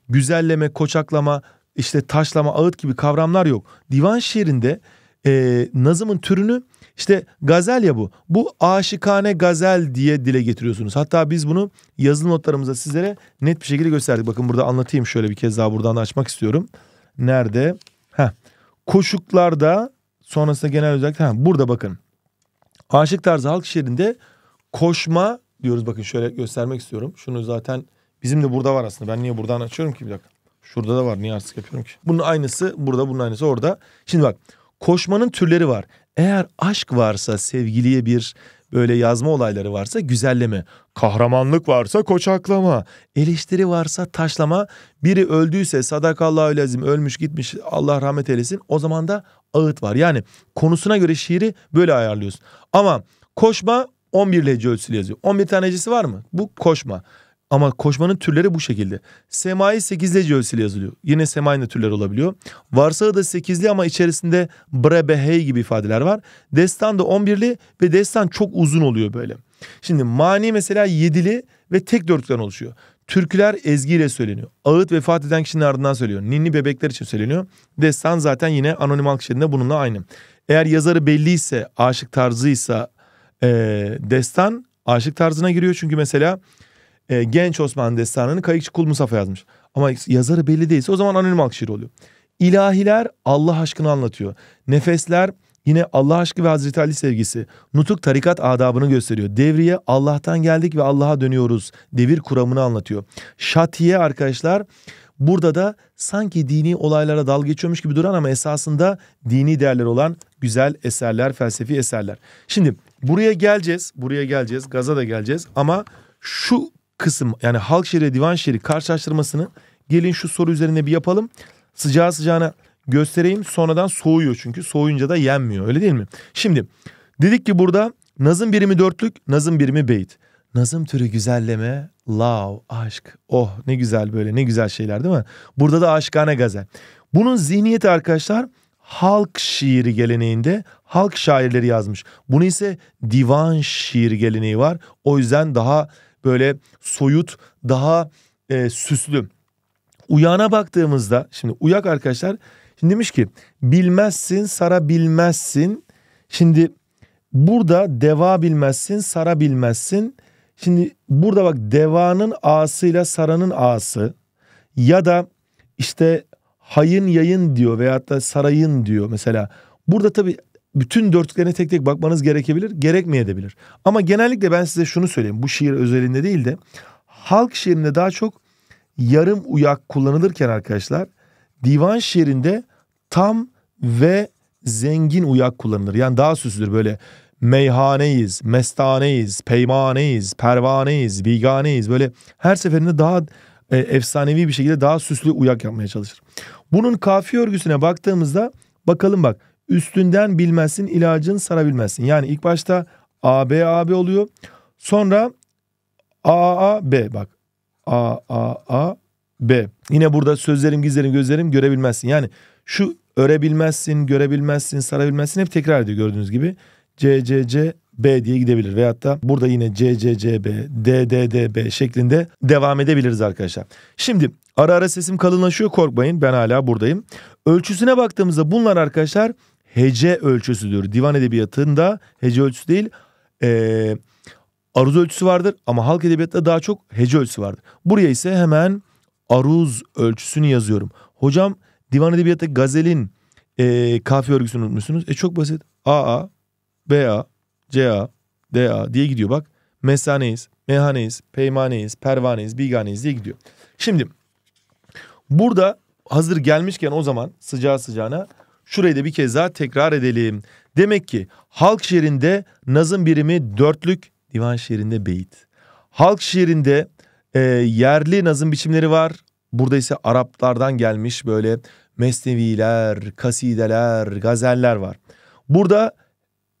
Speaker 1: güzelleme, koçaklama, işte taşlama, ağıt gibi kavramlar yok. Divan şiirinde e, nazımın türünü işte gazel ya bu. Bu aşikane gazel diye dile getiriyorsunuz. Hatta biz bunu yazılı notlarımızda sizlere net bir şekilde gösterdik. Bakın burada anlatayım şöyle bir kez daha buradan açmak istiyorum. Nerede? Heh. Koşuklarda sonrasında genel özellikle ha, burada bakın. Aşık tarzı halk şiirinde koşma diyoruz bakın şöyle göstermek istiyorum. Şunu zaten bizim de burada var aslında. Ben niye buradan açıyorum ki bir dakika. Şurada da var niye artık yapıyorum ki? Bunun aynısı burada bunun aynısı orada. Şimdi bak koşmanın türleri var. Eğer aşk varsa sevgiliye bir böyle yazma olayları varsa güzelleme, kahramanlık varsa koçaklama, eleştiri varsa taşlama, biri öldüyse sadakallahu lezim ölmüş gitmiş Allah rahmet eylesin o zaman da ağıt var. Yani konusuna göre şiiri böyle ayarlıyorsun. Ama koşma 11 lece ölçüsü yazıyor. 11 tanecisi var mı? Bu koşma. Ama koşmanın türleri bu şekilde. Semai sekizleci ölçüyle yazılıyor. Yine semainin türler olabiliyor. Varsağı da sekizli ama içerisinde brebehey gibi ifadeler var. Destan da on ve destan çok uzun oluyor böyle. Şimdi mani mesela yedili ve tek dörtlükten oluşuyor. Türküler ezgiyle söyleniyor. Ağıt vefat eden kişinin ardından söylüyor. Ninni bebekler için söyleniyor. Destan zaten yine anonim halk şeklinde bununla aynı. Eğer yazarı belliyse, aşık tarzıysa e, destan aşık tarzına giriyor. Çünkü mesela e, Genç Osman Destanı'nı Kayıkçı Kul Musafa yazmış. Ama yazarı belli değilse o zaman anonim halk şiiri oluyor. İlahiler Allah aşkını anlatıyor. Nefesler yine Allah aşkı ve Hazreti Ali sevgisi. Nutuk tarikat adabını gösteriyor. Devriye Allah'tan geldik ve Allah'a dönüyoruz. Devir kuramını anlatıyor. Şatiye arkadaşlar burada da sanki dini olaylara dal geçiyormuş gibi duran ama esasında dini değerler olan güzel eserler, felsefi eserler. Şimdi buraya geleceğiz, buraya geleceğiz, gaza da geleceğiz ama şu kısım yani halk şiiri divan şiiri karşılaştırmasını gelin şu soru üzerine bir yapalım. Sıcağı sıcağına göstereyim sonradan soğuyor çünkü soğuyunca da yenmiyor öyle değil mi? Şimdi dedik ki burada nazım birimi dörtlük nazım birimi beyit. Nazım türü güzelleme, love, aşk. Oh ne güzel böyle ne güzel şeyler değil mi? Burada da aşkane gazel. Bunun zihniyeti arkadaşlar halk şiiri geleneğinde halk şairleri yazmış. Bunu ise divan şiir geleneği var. O yüzden daha böyle soyut, daha e, süslü. uyan'a baktığımızda şimdi uyak arkadaşlar şimdi demiş ki bilmezsin sarabilmezsin Şimdi burada deva bilmezsin sara Şimdi burada bak devanın ağasıyla saranın ağası ya da işte hayın yayın diyor veyahut da sarayın diyor mesela. Burada tabi bütün dörtlüklerine tek tek bakmanız gerekebilir, gerekmeyebilir. Ama genellikle ben size şunu söyleyeyim. Bu şiir özelinde değil de halk şiirinde daha çok yarım uyak kullanılırken arkadaşlar divan şiirinde tam ve zengin uyak kullanılır. Yani daha süslüdür böyle meyhaneyiz, mestaneyiz, peymaneyiz, pervaneyiz, biganeyiz. Böyle her seferinde daha e, efsanevi bir şekilde daha süslü uyak yapmaya çalışır. Bunun kafi örgüsüne baktığımızda bakalım bak üstünden bilmezsin, ilacın sarabilmezsin. Yani ilk başta AB AB oluyor. Sonra AAB bak. AAB Yine burada sözlerim, gizlerim, gözlerim görebilmezsin. Yani şu örebilmezsin, görebilmezsin, sarabilmezsin hep tekrar ediyor gördüğünüz gibi. C B diye gidebilir veyahut da burada yine C C şeklinde devam edebiliriz arkadaşlar. Şimdi ara ara sesim kalınlaşıyor korkmayın ben hala buradayım. Ölçüsüne baktığımızda bunlar arkadaşlar hece ölçüsüdür. Divan edebiyatında hece ölçüsü değil e, aruz ölçüsü vardır ama halk edebiyatında daha çok hece ölçüsü vardır. Buraya ise hemen aruz ölçüsünü yazıyorum. Hocam divan edebiyatı gazelin e, kafiye örgüsünü unutmuşsunuz. E çok basit. AA, BA, CA, DA diye gidiyor bak. Mesaneyiz, meyhaneyiz, peymaneyiz, pervaneyiz, biganeyiz diye gidiyor. Şimdi burada hazır gelmişken o zaman sıcağı sıcağına Şurayı da bir kez daha tekrar edelim. Demek ki halk şiirinde nazım birimi dörtlük, divan şiirinde beyit. Halk şiirinde e, yerli nazım biçimleri var. Burada ise Araplardan gelmiş böyle mesneviler, kasideler, gazeller var. Burada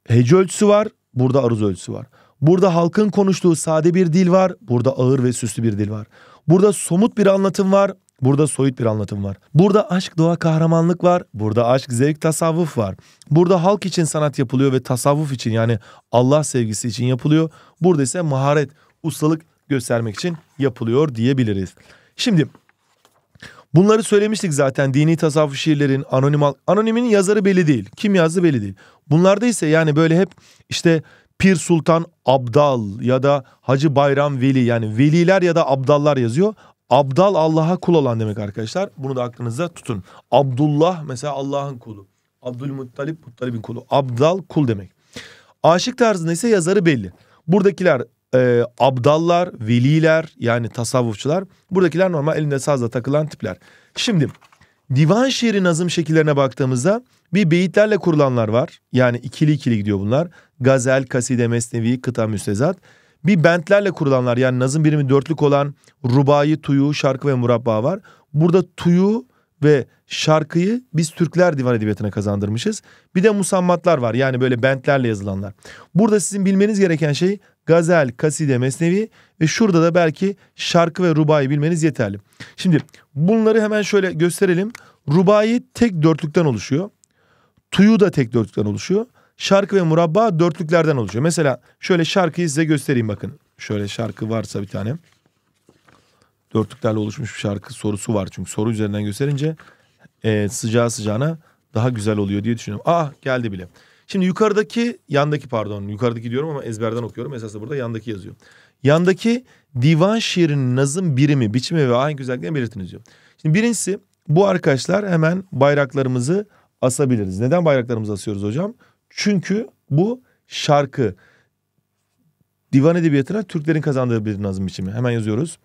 Speaker 1: hece ölçüsü var, burada aruz ölçüsü var. Burada halkın konuştuğu sade bir dil var, burada ağır ve süslü bir dil var. Burada somut bir anlatım var, Burada soyut bir anlatım var. Burada aşk doğa kahramanlık var. Burada aşk zevk tasavvuf var. Burada halk için sanat yapılıyor ve tasavvuf için yani Allah sevgisi için yapılıyor. Burada ise maharet, ustalık göstermek için yapılıyor diyebiliriz. Şimdi bunları söylemiştik zaten dini tasavvuf şiirlerin anonim anonimin yazarı belli değil. Kim yazdı belli değil. Bunlarda ise yani böyle hep işte Pir Sultan Abdal ya da Hacı Bayram Veli yani veliler ya da abdallar yazıyor. Abdal Allah'a kul olan demek arkadaşlar. Bunu da aklınızda tutun. Abdullah mesela Allah'ın kulu. Abdülmuttalip Muttalip'in kulu. Abdal kul demek. Aşık tarzında ise yazarı belli. Buradakiler e, abdallar, veliler yani tasavvufçular. Buradakiler normal elinde sazla takılan tipler. Şimdi divan şiiri nazım şekillerine baktığımızda bir beyitlerle kurulanlar var. Yani ikili ikili gidiyor bunlar. Gazel, kaside, mesnevi, kıta, müstezat. Bir bentlerle kurulanlar yani nazım birimi dörtlük olan rubayı tuyu, şarkı ve murabba var. Burada tuyu ve şarkıyı biz Türkler divan edebiyatına kazandırmışız. Bir de musammatlar var yani böyle bentlerle yazılanlar. Burada sizin bilmeniz gereken şey gazel, kaside, mesnevi ve şurada da belki şarkı ve rubayı bilmeniz yeterli. Şimdi bunları hemen şöyle gösterelim. Rubayı tek dörtlükten oluşuyor. Tuyu da tek dörtlükten oluşuyor şarkı ve murabba dörtlüklerden oluşuyor. Mesela şöyle şarkıyı size göstereyim bakın. Şöyle şarkı varsa bir tane. Dörtlüklerle oluşmuş bir şarkı sorusu var. Çünkü soru üzerinden gösterince e, sıcağı sıcağına daha güzel oluyor diye düşünüyorum. Ah geldi bile. Şimdi yukarıdaki yandaki pardon yukarıdaki diyorum ama ezberden okuyorum. Esasında burada yandaki yazıyor. Yandaki divan şiirinin nazım birimi, biçimi ve ahenk güzelliklerini belirtiniz diyor. Şimdi birincisi bu arkadaşlar hemen bayraklarımızı asabiliriz. Neden bayraklarımızı asıyoruz hocam? Çünkü bu şarkı divan edebiyatına Türklerin kazandığı bir nazım biçimi. Hemen yazıyoruz.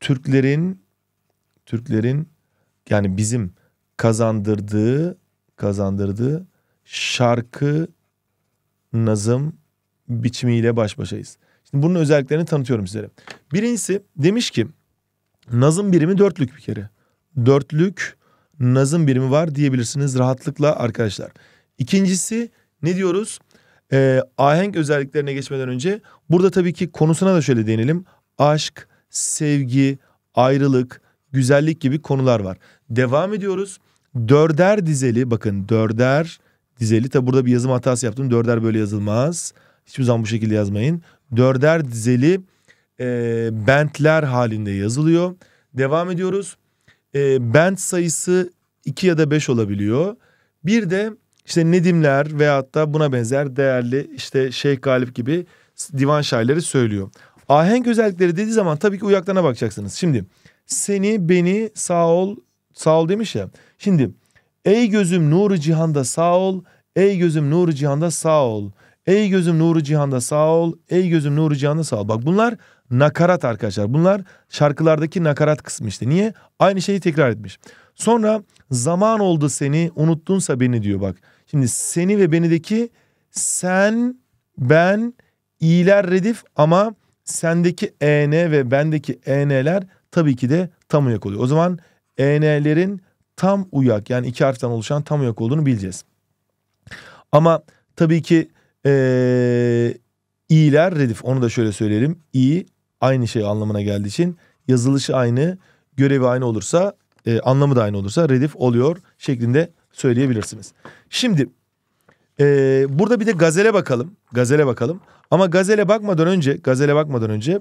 Speaker 1: Türklerin Türklerin yani bizim kazandırdığı kazandırdığı şarkı nazım biçimiyle baş başayız. Şimdi bunun özelliklerini tanıtıyorum sizlere. Birincisi demiş ki nazım birimi dörtlük bir kere. Dörtlük nazım birimi var diyebilirsiniz rahatlıkla arkadaşlar. İkincisi ne diyoruz? Ee, ahenk özelliklerine geçmeden önce burada tabii ki konusuna da şöyle değinelim. Aşk, sevgi, ayrılık, güzellik gibi konular var. Devam ediyoruz. Dörder dizeli bakın dörder dizeli. Tabi burada bir yazım hatası yaptım. Dörder böyle yazılmaz. Hiçbir zaman bu şekilde yazmayın. Dörder dizeli e, bentler halinde yazılıyor. Devam ediyoruz. E, bent sayısı 2 ya da 5 olabiliyor. Bir de işte Nedimler veyahut da buna benzer değerli işte Şeyh Galip gibi divan şairleri söylüyor. Ahenk özellikleri dediği zaman tabii ki uyaklarına bakacaksınız. Şimdi seni beni sağ ol sağ ol demiş ya. Şimdi ey gözüm nuru cihanda sağ ol. Ey gözüm nuru cihanda sağ ol. Ey gözüm nuru cihanda sağ ol. Ey gözüm nuru cihanda sağ ol. Bak bunlar nakarat arkadaşlar. Bunlar şarkılardaki nakarat kısmı işte. Niye? Aynı şeyi tekrar etmiş. Sonra zaman oldu seni unuttunsa beni diyor bak. Şimdi seni ve benideki sen, ben, iler redif ama sendeki en ve bendeki en'ler tabii ki de tam uyak oluyor. O zaman en'lerin tam uyak yani iki harften oluşan tam uyak olduğunu bileceğiz. Ama tabii ki ee, iyiler redif onu da şöyle söyleyelim. İ aynı şey anlamına geldiği için yazılışı aynı, görevi aynı olursa, e, anlamı da aynı olursa redif oluyor şeklinde söyleyebilirsiniz. Şimdi e, burada bir de gazele bakalım. Gazele bakalım. Ama gazele bakmadan önce, gazele bakmadan önce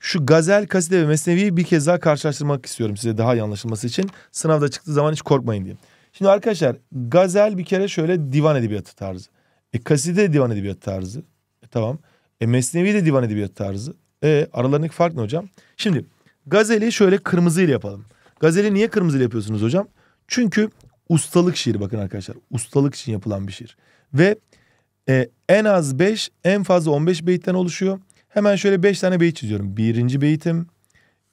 Speaker 1: şu gazel, kaside ve mesneviyi bir kez daha karşılaştırmak istiyorum size daha iyi anlaşılması için. Sınavda çıktığı zaman hiç korkmayın diyeyim. Şimdi arkadaşlar gazel bir kere şöyle divan edebiyatı tarzı. E kaside de divan edebiyatı tarzı. E, tamam. E mesnevi de divan edebiyatı tarzı. E aralarındaki fark ne hocam? Şimdi gazeli şöyle kırmızıyla yapalım. Gazeli niye kırmızı yapıyorsunuz hocam? Çünkü ustalık şiiri bakın arkadaşlar. Ustalık için yapılan bir şiir. Ve e, en az 5 en fazla 15 beyitten oluşuyor. Hemen şöyle 5 tane beyit çiziyorum. Birinci beytim,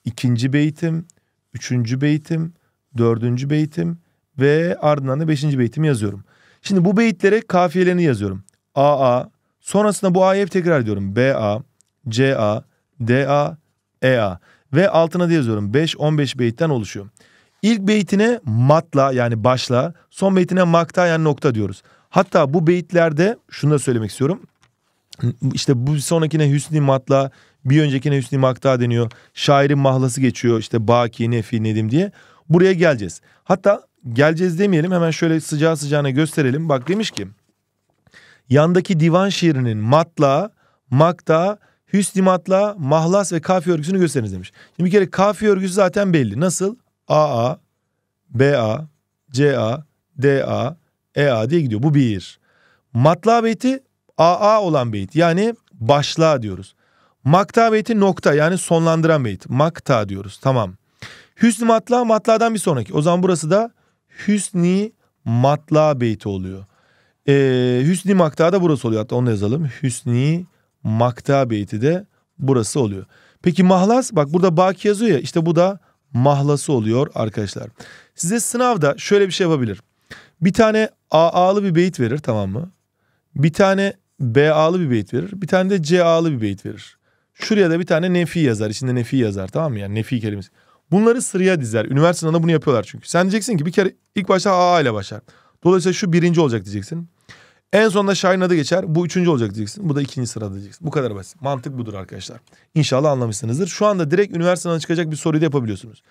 Speaker 1: ikinci beytim, üçüncü beytim, dördüncü beytim ve ardından da beşinci beytimi yazıyorum. Şimdi bu beyitlere kafiyelerini yazıyorum. AA, sonrasında bu A'yı hep tekrar ediyorum. BA, CA, DA, EA ve altına da yazıyorum. 5-15 beyitten oluşuyor. İlk beytine matla yani başla, son beytine makta yani nokta diyoruz. Hatta bu beyitlerde şunu da söylemek istiyorum. İşte bu sonrakine Hüsnü Matla, bir öncekine Hüsnü Makta deniyor. Şairin mahlası geçiyor işte Baki, Nefi, Nedim diye. Buraya geleceğiz. Hatta geleceğiz demeyelim hemen şöyle sıcağı sıcağına gösterelim. Bak demiş ki yandaki divan şiirinin matla, makta, matla mahlas ve kafi örgüsünü gösteriniz demiş. Şimdi bir kere kafi örgüsü zaten belli. Nasıl? AA, BA, CA, DA, EA diye gidiyor. Bu bir. Matla beyti AA olan beyt. Yani başla diyoruz. Makta beyti nokta yani sonlandıran beyt. Makta diyoruz. Tamam. Hüsnü matla matladan bir sonraki. O zaman burası da Hüsni matla beyti oluyor. Ee, Hüsni makta da burası oluyor. Hatta onu da yazalım. Hüsni makta beyti de burası oluyor. Peki mahlas bak burada baki yazıyor ya işte bu da mahlası oluyor arkadaşlar. Size sınavda şöyle bir şey yapabilir. Bir tane AA'lı bir beyit verir tamam mı? Bir tane BA'lı bir beyit verir. Bir tane de CA'lı bir beyit verir. Şuraya da bir tane nefi yazar. İçinde nefi yazar tamam mı? Yani nefi kelimesi. Bunları sıraya dizer. Üniversitede bunu yapıyorlar çünkü. Sen diyeceksin ki bir kere ilk başta AA ile başlar. Dolayısıyla şu birinci olacak diyeceksin. En sonunda Şahin adı geçer. Bu üçüncü olacak diyeceksin. Bu da ikinci sırada diyeceksin. Bu kadar basit. Mantık budur arkadaşlar. İnşallah anlamışsınızdır. Şu anda direkt üniversiteden çıkacak bir soruyu da yapabiliyorsunuz.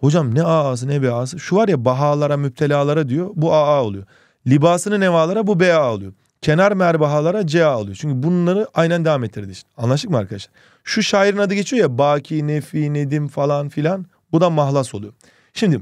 Speaker 1: Hocam ne AA'sı ne BA'sı? Şu var ya bahalara müptelalara diyor. Bu AA oluyor. Libasını nevalara bu BA oluyor. Kenar merbahalara CA oluyor. Çünkü bunları aynen devam ettirdi işte. Anlaştık mı arkadaşlar? Şu şairin adı geçiyor ya. Baki, Nefi, Nedim falan filan. Bu da mahlas oluyor. Şimdi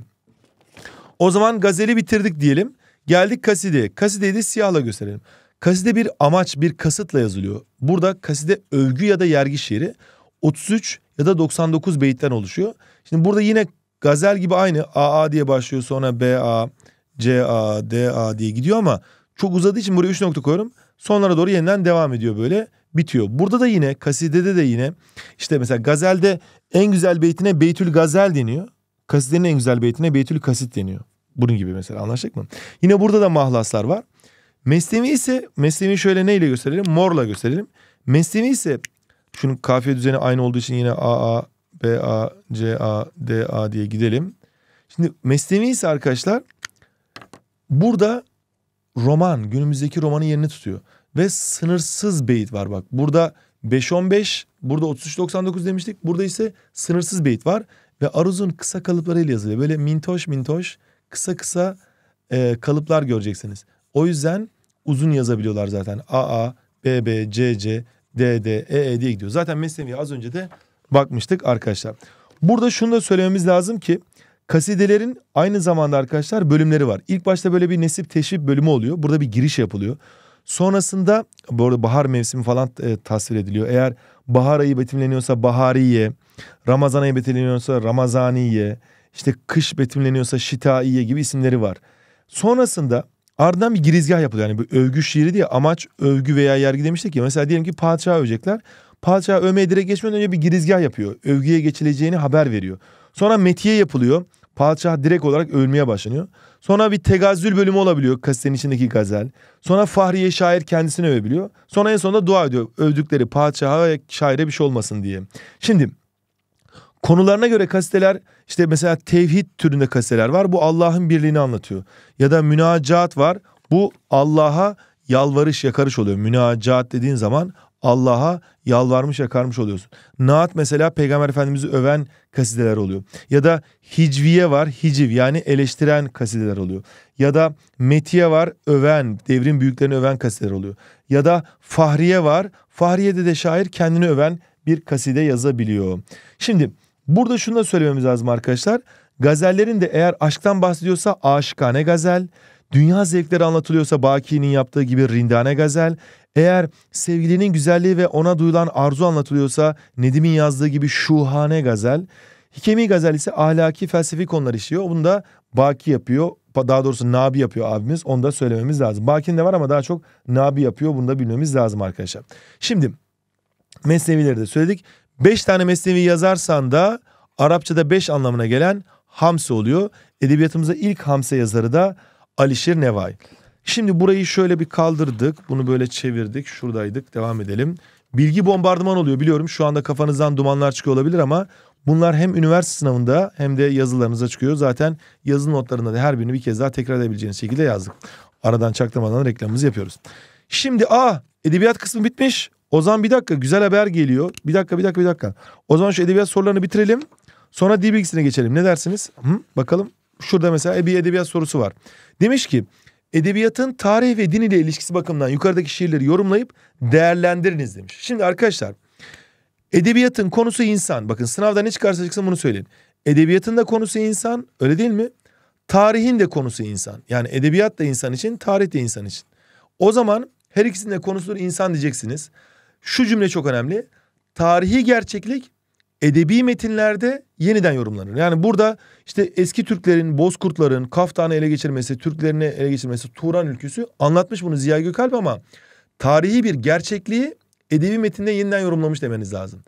Speaker 1: o zaman gazeli bitirdik diyelim. Geldik kaside. Kasideyi de siyahla gösterelim. Kaside bir amaç, bir kasıtla yazılıyor. Burada kaside övgü ya da yergi şiiri 33 ya da 99 beyitten oluşuyor. Şimdi burada yine gazel gibi aynı AA diye başlıyor sonra BA, CA, DA diye gidiyor ama çok uzadığı için buraya 3 nokta koyuyorum. Sonlara doğru yeniden devam ediyor böyle bitiyor. Burada da yine kasidede de yine işte mesela gazelde en güzel beytine beytül gazel deniyor. Kasidenin en güzel beytine beytül kasit deniyor. Bunun gibi mesela anlaştık mı? Yine burada da mahlaslar var. Mesnevi ise mesnevi şöyle neyle gösterelim? Morla gösterelim. Mesnevi ise şunun kafiye düzeni aynı olduğu için yine A A B A C A D A diye gidelim. Şimdi mesnevi ise arkadaşlar burada roman günümüzdeki romanın yerini tutuyor ve sınırsız beyit var bak. Burada 5-15, burada 33-99 demiştik. Burada ise sınırsız beyit var ve aruzun kısa kalıplarıyla yazılıyor. Böyle mintoş mintoş kısa kısa e, kalıplar göreceksiniz. O yüzden uzun yazabiliyorlar zaten. AA, BB, CC, DD, EE diye gidiyor. Zaten Mesnevi'ye az önce de bakmıştık arkadaşlar. Burada şunu da söylememiz lazım ki kasidelerin aynı zamanda arkadaşlar bölümleri var. İlk başta böyle bir nesip teşrif bölümü oluyor. Burada bir giriş yapılıyor. Sonrasında bu arada bahar mevsimi falan e, tasvir ediliyor. Eğer bahar ayı betimleniyorsa bahariye, Ramazan ayı betimleniyorsa Ramazaniye, işte kış betimleniyorsa şitaiye gibi isimleri var. Sonrasında ardından bir girizgah yapılıyor. Yani bu övgü şiiri diye amaç övgü veya yergi demiştik ya. Mesela diyelim ki padişahı övecekler. Padişah övmeye direkt geçmeden önce bir girizgah yapıyor. Övgüye geçileceğini haber veriyor. Sonra metiye yapılıyor. Padişah direkt olarak ölmeye başlanıyor. Sonra bir tegazül bölümü olabiliyor kastenin içindeki gazel. Sonra Fahriye şair kendisini övebiliyor. Sonra en sonunda dua ediyor. Övdükleri padişaha şaire bir şey olmasın diye. Şimdi Konularına göre kasteler işte mesela tevhid türünde kasteler var. Bu Allah'ın birliğini anlatıyor. Ya da münacat var. Bu Allah'a yalvarış yakarış oluyor. Münacat dediğin zaman Allah'a yalvarmış yakarmış oluyorsun. Naat mesela Peygamber Efendimiz'i öven kasideler oluyor. Ya da hicviye var, hiciv yani eleştiren kasideler oluyor. Ya da metiye var, öven, devrin büyüklerini öven kasideler oluyor. Ya da fahriye var, fahriyede de şair kendini öven bir kaside yazabiliyor. Şimdi Burada şunu da söylememiz lazım arkadaşlar. Gazellerin de eğer aşktan bahsediyorsa aşıkane gazel, dünya zevkleri anlatılıyorsa Baki'nin yaptığı gibi rindane gazel, eğer sevgilinin güzelliği ve ona duyulan arzu anlatılıyorsa Nedim'in yazdığı gibi şuhane gazel, Hikemi gazel ise ahlaki felsefi konular işliyor. Bunu da Baki yapıyor. Daha doğrusu Nabi yapıyor abimiz. Onu da söylememiz lazım. Baki'nin de var ama daha çok Nabi yapıyor. Bunu da bilmemiz lazım arkadaşlar. Şimdi Mesnevileri de söyledik. 5 tane mesnevi yazarsan da Arapçada 5 anlamına gelen Hamse oluyor. Edebiyatımıza ilk Hamse yazarı da Alişir Nevay. Şimdi burayı şöyle bir kaldırdık. Bunu böyle çevirdik. Şuradaydık. Devam edelim. Bilgi bombardıman oluyor biliyorum. Şu anda kafanızdan dumanlar çıkıyor olabilir ama bunlar hem üniversite sınavında hem de yazılarınıza çıkıyor. Zaten yazılı notlarında da her birini bir kez daha tekrar edebileceğiniz şekilde yazdık. Aradan çaktırmadan reklamımızı yapıyoruz. Şimdi a ah, edebiyat kısmı bitmiş. Ozan bir dakika güzel haber geliyor. Bir dakika bir dakika bir dakika. O zaman şu edebiyat sorularını bitirelim. Sonra dil bilgisine geçelim. Ne dersiniz? Hı? Bakalım. Şurada mesela bir edebiyat sorusu var. Demiş ki edebiyatın tarih ve din ile ilişkisi bakımından yukarıdaki şiirleri yorumlayıp değerlendiriniz demiş. Şimdi arkadaşlar edebiyatın konusu insan. Bakın sınavdan ne çıkarsa çıksın bunu söyleyin. Edebiyatın da konusu insan öyle değil mi? Tarihin de konusu insan. Yani edebiyat da insan için, tarih de insan için. O zaman her ikisinin de konusudur insan diyeceksiniz. Şu cümle çok önemli. Tarihi gerçeklik edebi metinlerde yeniden yorumlanır. Yani burada işte eski Türklerin, Bozkurtların Kaftan'ı ele geçirmesi, Türklerini ele geçirmesi, Turan ülküsü anlatmış bunu Ziya Gökalp ama tarihi bir gerçekliği edebi metinde yeniden yorumlamış demeniz lazım.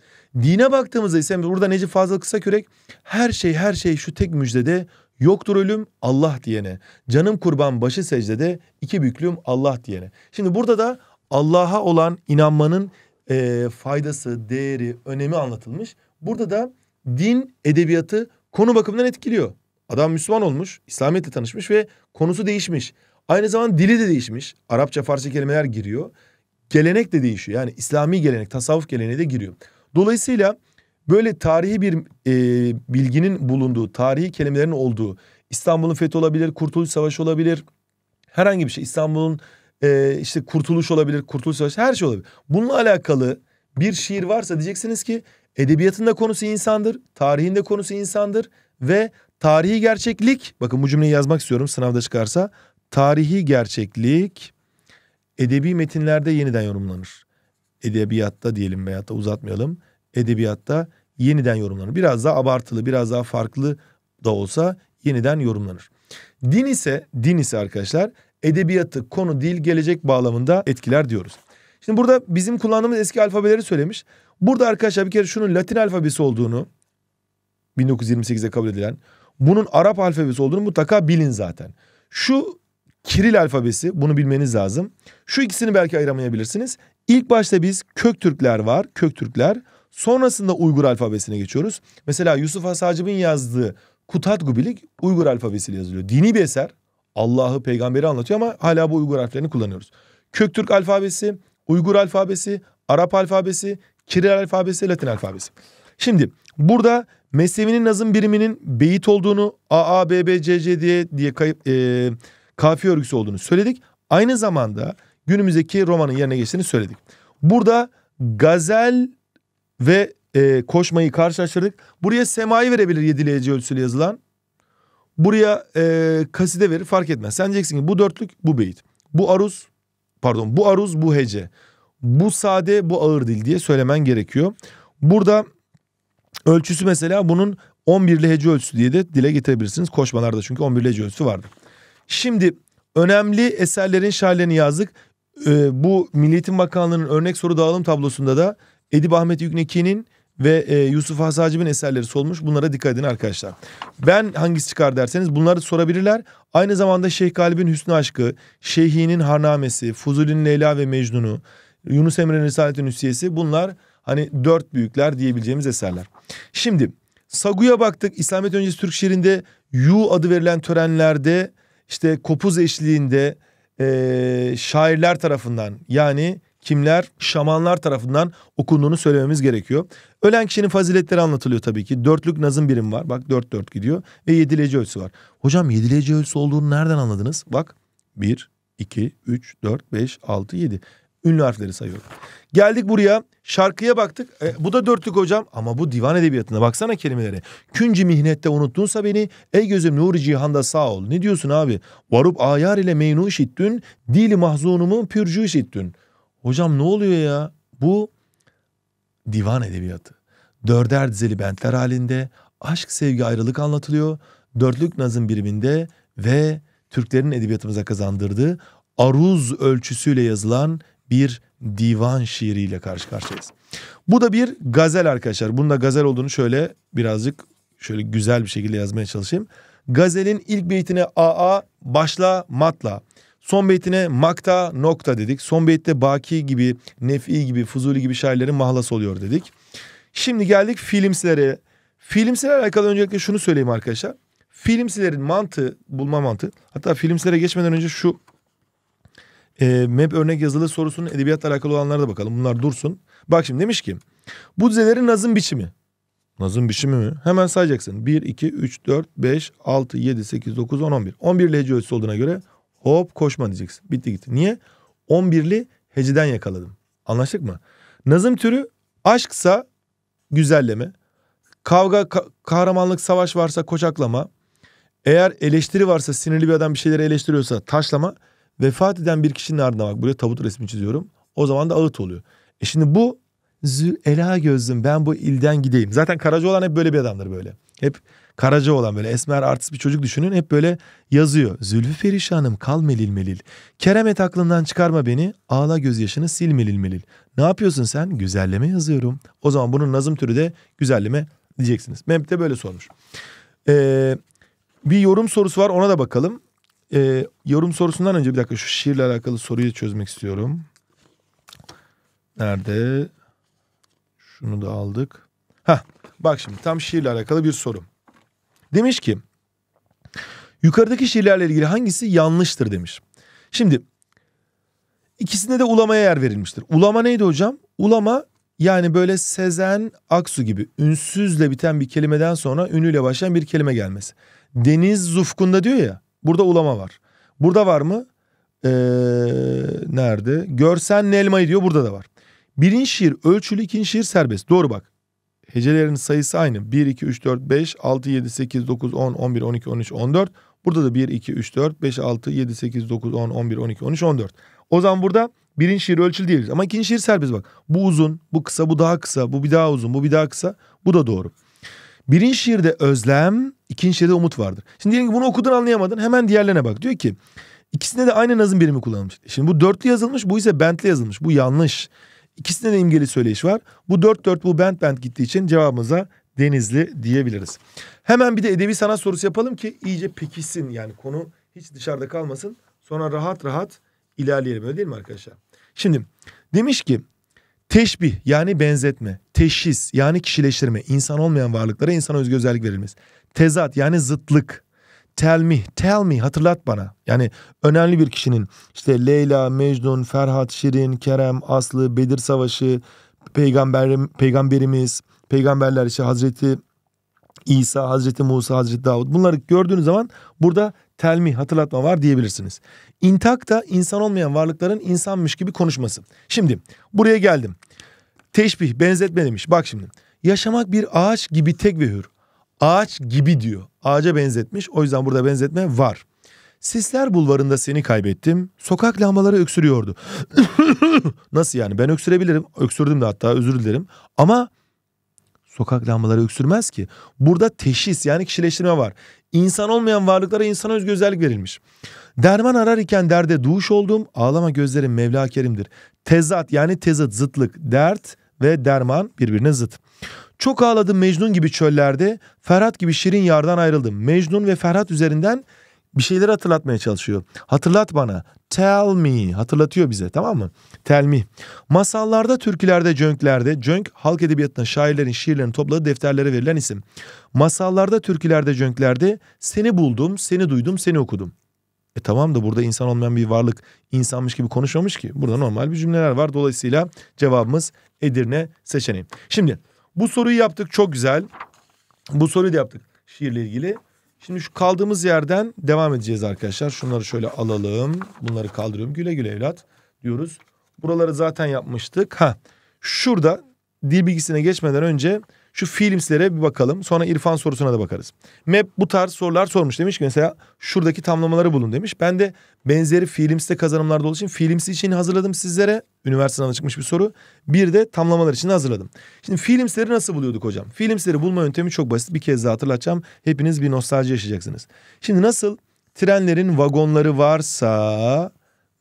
Speaker 1: Dine baktığımızda ise burada Necip Fazıl Kısakürek her şey her şey şu tek müjdede yoktur ölüm Allah diyene. Canım kurban başı secdede iki büklüm Allah diyene. Şimdi burada da Allah'a olan inanmanın e, faydası, değeri, önemi anlatılmış. Burada da din edebiyatı konu bakımından etkiliyor. Adam Müslüman olmuş, İslamiyet'le tanışmış ve konusu değişmiş. Aynı zaman dili de değişmiş. Arapça, Farsça kelimeler giriyor. Gelenek de değişiyor. Yani İslami gelenek, tasavvuf geleneği de giriyor. Dolayısıyla böyle tarihi bir e, bilginin bulunduğu, tarihi kelimelerin olduğu, İstanbul'un fethi olabilir, Kurtuluş Savaşı olabilir, herhangi bir şey. İstanbul'un e, işte kurtuluş olabilir, kurtuluş savaşı her şey olabilir. Bununla alakalı bir şiir varsa diyeceksiniz ki edebiyatında konusu insandır, tarihinde konusu insandır ve tarihi gerçeklik bakın bu cümleyi yazmak istiyorum sınavda çıkarsa tarihi gerçeklik edebi metinlerde yeniden yorumlanır. Edebiyatta diyelim veyahut da uzatmayalım. Edebiyatta yeniden yorumlanır. Biraz daha abartılı, biraz daha farklı da olsa yeniden yorumlanır. Din ise, din ise arkadaşlar edebiyatı, konu, dil, gelecek bağlamında etkiler diyoruz. Şimdi burada bizim kullandığımız eski alfabeleri söylemiş. Burada arkadaşlar bir kere şunun Latin alfabesi olduğunu 1928'de kabul edilen bunun Arap alfabesi olduğunu mutlaka bilin zaten. Şu Kiril alfabesi bunu bilmeniz lazım. Şu ikisini belki ayıramayabilirsiniz. İlk başta biz Köktürkler var, Köktürkler. Sonrasında Uygur alfabesine geçiyoruz. Mesela Yusuf Has yazdığı Kutat Gubilik Uygur alfabesiyle yazılıyor. Dini bir eser. Allah'ı, peygamberi anlatıyor ama hala bu Uygur harflerini kullanıyoruz. Köktürk alfabesi, Uygur alfabesi, Arap alfabesi, Kiril alfabesi, Latin alfabesi. Şimdi burada Mesnevi'nin nazım biriminin beyit olduğunu, A, A, B, B, C, C diye, diye kayıp, e, kafiye örgüsü olduğunu söyledik. Aynı zamanda günümüzdeki romanın yerine geçtiğini söyledik. Burada gazel ve e, koşmayı karşılaştırdık. Buraya semayı verebilir yedili hece ölçüsüyle yazılan Buraya e, kaside verir fark etmez. Sen diyeceksin ki bu dörtlük bu beyit. Bu aruz pardon bu aruz bu hece. Bu sade bu ağır dil diye söylemen gerekiyor. Burada ölçüsü mesela bunun 11'li hece ölçüsü diye de dile getirebilirsiniz. Koşmalarda çünkü 11'li hece ölçüsü vardı. Şimdi önemli eserlerin şairlerini yazdık. Ee, bu Milli Eğitim Bakanlığı'nın örnek soru dağılım tablosunda da Edip Ahmet Yükneki'nin ve e, Yusuf Hasacib'in eserleri solmuş. Bunlara dikkat edin arkadaşlar. Ben hangisi çıkar derseniz bunları sorabilirler. Aynı zamanda Şeyh Galib'in Hüsnü Aşkı, Şeyhi'nin Harnamesi, Fuzuli'nin Leyla ve Mecnun'u, Yunus Emre'nin Risaletin Hüsiyesi bunlar hani dört büyükler diyebileceğimiz eserler. Şimdi Sagu'ya baktık. İslamiyet öncesi Türk şiirinde Yu adı verilen törenlerde işte kopuz eşliğinde e, şairler tarafından yani kimler şamanlar tarafından okunduğunu söylememiz gerekiyor. Ölen kişinin faziletleri anlatılıyor tabii ki. Dörtlük nazım birim var. Bak dört dört gidiyor. Ve yedileci ölçüsü var. Hocam yedileci ölçüsü olduğunu nereden anladınız? Bak bir, iki, üç, dört, beş, altı, yedi. Ünlü harfleri sayıyorum. Geldik buraya şarkıya baktık. E, bu da dörtlük hocam ama bu divan edebiyatında. baksana kelimelere. Künci mihnette unuttunsa beni ey gözüm nuri cihanda sağ ol. Ne diyorsun abi? Varup ayar ile meynu işittün dili mahzunumu pürcü işittün. Hocam ne oluyor ya? Bu divan edebiyatı. Dörder dizeli bentler halinde aşk, sevgi, ayrılık anlatılıyor. Dörtlük nazım biriminde ve Türklerin edebiyatımıza kazandırdığı aruz ölçüsüyle yazılan bir divan şiiriyle karşı karşıyayız. Bu da bir gazel arkadaşlar. Bunun da gazel olduğunu şöyle birazcık şöyle güzel bir şekilde yazmaya çalışayım. Gazelin ilk beytine AA başla matla. Son beytine makta nokta dedik. Son beytte Baki gibi, Nefi gibi, Fuzuli gibi şairlerin mahlası oluyor dedik. Şimdi geldik filmsilere. Filmsilerle alakalı öncelikle şunu söyleyeyim arkadaşlar. Filmsilerin mantığı, bulma mantığı. Hatta filmsilere geçmeden önce şu e, MEP örnek yazılı sorusunun edebiyatla alakalı olanlara da bakalım. Bunlar dursun. Bak şimdi demiş ki bu dizelerin nazım biçimi. Nazım biçimi mi? Hemen sayacaksın. 1, 2, 3, 4, 5, 6, 7, 8, 9, 10, 11. 11 lece ölçüsü olduğuna göre Hop koşma diyeceksin. Bitti gitti. Niye? 11'li heceden yakaladım. Anlaştık mı? Nazım türü aşksa güzelleme. Kavga, ka kahramanlık, savaş varsa koçaklama. Eğer eleştiri varsa sinirli bir adam bir şeyleri eleştiriyorsa taşlama. Vefat eden bir kişinin ardına bak buraya tabut resmi çiziyorum. O zaman da ağıt oluyor. E şimdi bu Zü ela gözüm ben bu ilden gideyim. Zaten Karaca olan hep böyle bir adamdır böyle. Hep karaca olan böyle esmer artist bir çocuk düşünün hep böyle yazıyor. Zülfü perişanım kal melil melil. Kerem et aklından çıkarma beni ağla gözyaşını sil melil melil. Ne yapıyorsun sen? Güzelleme yazıyorum. O zaman bunun nazım türü de güzelleme diyeceksiniz. Mehmet de böyle sormuş. Ee, bir yorum sorusu var ona da bakalım. Ee, yorum sorusundan önce bir dakika şu şiirle alakalı soruyu çözmek istiyorum. Nerede? Şunu da aldık. Hah Bak şimdi tam şiirle alakalı bir sorum Demiş ki yukarıdaki şiirlerle ilgili hangisi yanlıştır demiş. Şimdi ikisinde de ulamaya yer verilmiştir. Ulama neydi hocam? Ulama yani böyle Sezen Aksu gibi ünsüzle biten bir kelimeden sonra ünüyle başlayan bir kelime gelmesi. Deniz Zufkun'da diyor ya burada ulama var. Burada var mı? Ee, nerede? Görsen Nelma'yı diyor burada da var. Birinci şiir ölçülü ikinci şiir serbest. Doğru bak. Hecelerin sayısı aynı. 1, 2, 3, 4, 5, 6, 7, 8, 9, 10, 11, 12, 13, 14. Burada da 1, 2, 3, 4, 5, 6, 7, 8, 9, 10, 11, 12, 13, 14. O zaman burada birinci şiir ölçülü diyebiliriz. Ama ikinci şiir serbest bak. Bu uzun, bu kısa, bu daha kısa, bu bir daha uzun, bu bir daha kısa. Bu da doğru. Birinci şiirde özlem, ikinci şiirde umut vardır. Şimdi diyelim ki bunu okudun anlayamadın. Hemen diğerlerine bak. Diyor ki ikisinde de aynı nazım birimi kullanılmış. Şimdi bu dörtlü yazılmış, bu ise bentli yazılmış. Bu yanlış. İkisinde de imgeli söyleyiş var. Bu dört dört bu bent bent gittiği için cevabımıza Denizli diyebiliriz. Hemen bir de edebi sanat sorusu yapalım ki iyice pekişsin yani konu hiç dışarıda kalmasın. Sonra rahat rahat ilerleyelim öyle değil mi arkadaşlar? Şimdi demiş ki teşbih yani benzetme, teşhis yani kişileştirme, insan olmayan varlıklara insan özgü özellik verilmesi. Tezat yani zıtlık, tell me, tell me hatırlat bana. Yani önemli bir kişinin işte Leyla, Mecnun, Ferhat, Şirin, Kerem, Aslı, Bedir Savaşı, peygamberim, peygamberimiz, peygamberler işte Hazreti İsa, Hazreti Musa, Hazreti Davud. Bunları gördüğünüz zaman burada telmi hatırlatma var diyebilirsiniz. İntak da insan olmayan varlıkların insanmış gibi konuşması. Şimdi buraya geldim. Teşbih, benzetme demiş. Bak şimdi. Yaşamak bir ağaç gibi tek ve hür. Ağaç gibi diyor. Ağaca benzetmiş. O yüzden burada benzetme var. Sisler bulvarında seni kaybettim. Sokak lambaları öksürüyordu. Nasıl yani? Ben öksürebilirim. Öksürdüm de hatta özür dilerim. Ama sokak lambaları öksürmez ki. Burada teşhis yani kişileştirme var. İnsan olmayan varlıklara insana özgü özellik verilmiş. Derman arar iken derde duş oldum. Ağlama gözlerim Mevla Kerim'dir. Tezat yani tezat zıtlık. Dert ve derman birbirine zıt. Çok ağladım Mecnun gibi çöllerde, Ferhat gibi şirin yardan ayrıldım. Mecnun ve Ferhat üzerinden bir şeyler hatırlatmaya çalışıyor. Hatırlat bana. Tell me. Hatırlatıyor bize tamam mı? Tell me. Masallarda, türkülerde, cönklerde. Cönk halk edebiyatına şairlerin şiirlerini topladığı defterlere verilen isim. Masallarda, türkülerde, cönklerde seni buldum, seni duydum, seni okudum. E tamam da burada insan olmayan bir varlık insanmış gibi konuşmamış ki. Burada normal bir cümleler var. Dolayısıyla cevabımız Edirne seçeneği. Şimdi bu soruyu yaptık çok güzel. Bu soruyu da yaptık şiirle ilgili. Şimdi şu kaldığımız yerden devam edeceğiz arkadaşlar. Şunları şöyle alalım. Bunları kaldırıyorum. Güle güle evlat diyoruz. Buraları zaten yapmıştık. Ha. Şurada dil bilgisine geçmeden önce şu Filmslere bir bakalım. Sonra İrfan sorusuna da bakarız. Map bu tarz sorular sormuş. Demiş ki mesela şuradaki tamlamaları bulun demiş. Ben de benzeri Films'te kazanımlar olduğu için Films için hazırladım sizlere. Üniversiteden çıkmış bir soru. Bir de tamlamalar için hazırladım. Şimdi Films'leri nasıl buluyorduk hocam? Films'leri bulma yöntemi çok basit. Bir kez daha hatırlatacağım. Hepiniz bir nostalji yaşayacaksınız. Şimdi nasıl trenlerin vagonları varsa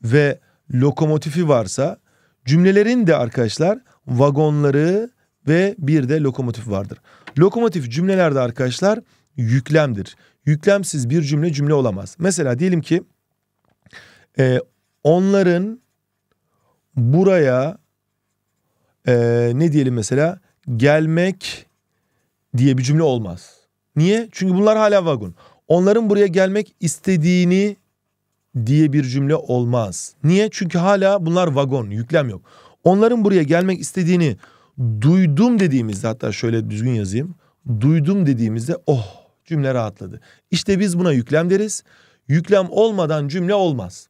Speaker 1: ve lokomotifi varsa cümlelerin de arkadaşlar vagonları ve bir de lokomotif vardır. Lokomotif cümlelerde arkadaşlar yüklemdir. Yüklemsiz bir cümle cümle olamaz. Mesela diyelim ki e, onların buraya e, ne diyelim mesela gelmek diye bir cümle olmaz. Niye? Çünkü bunlar hala vagon. Onların buraya gelmek istediğini diye bir cümle olmaz. Niye? Çünkü hala bunlar vagon, yüklem yok. Onların buraya gelmek istediğini duydum dediğimizde hatta şöyle düzgün yazayım. Duydum dediğimizde oh cümle rahatladı. İşte biz buna yüklem deriz. Yüklem olmadan cümle olmaz.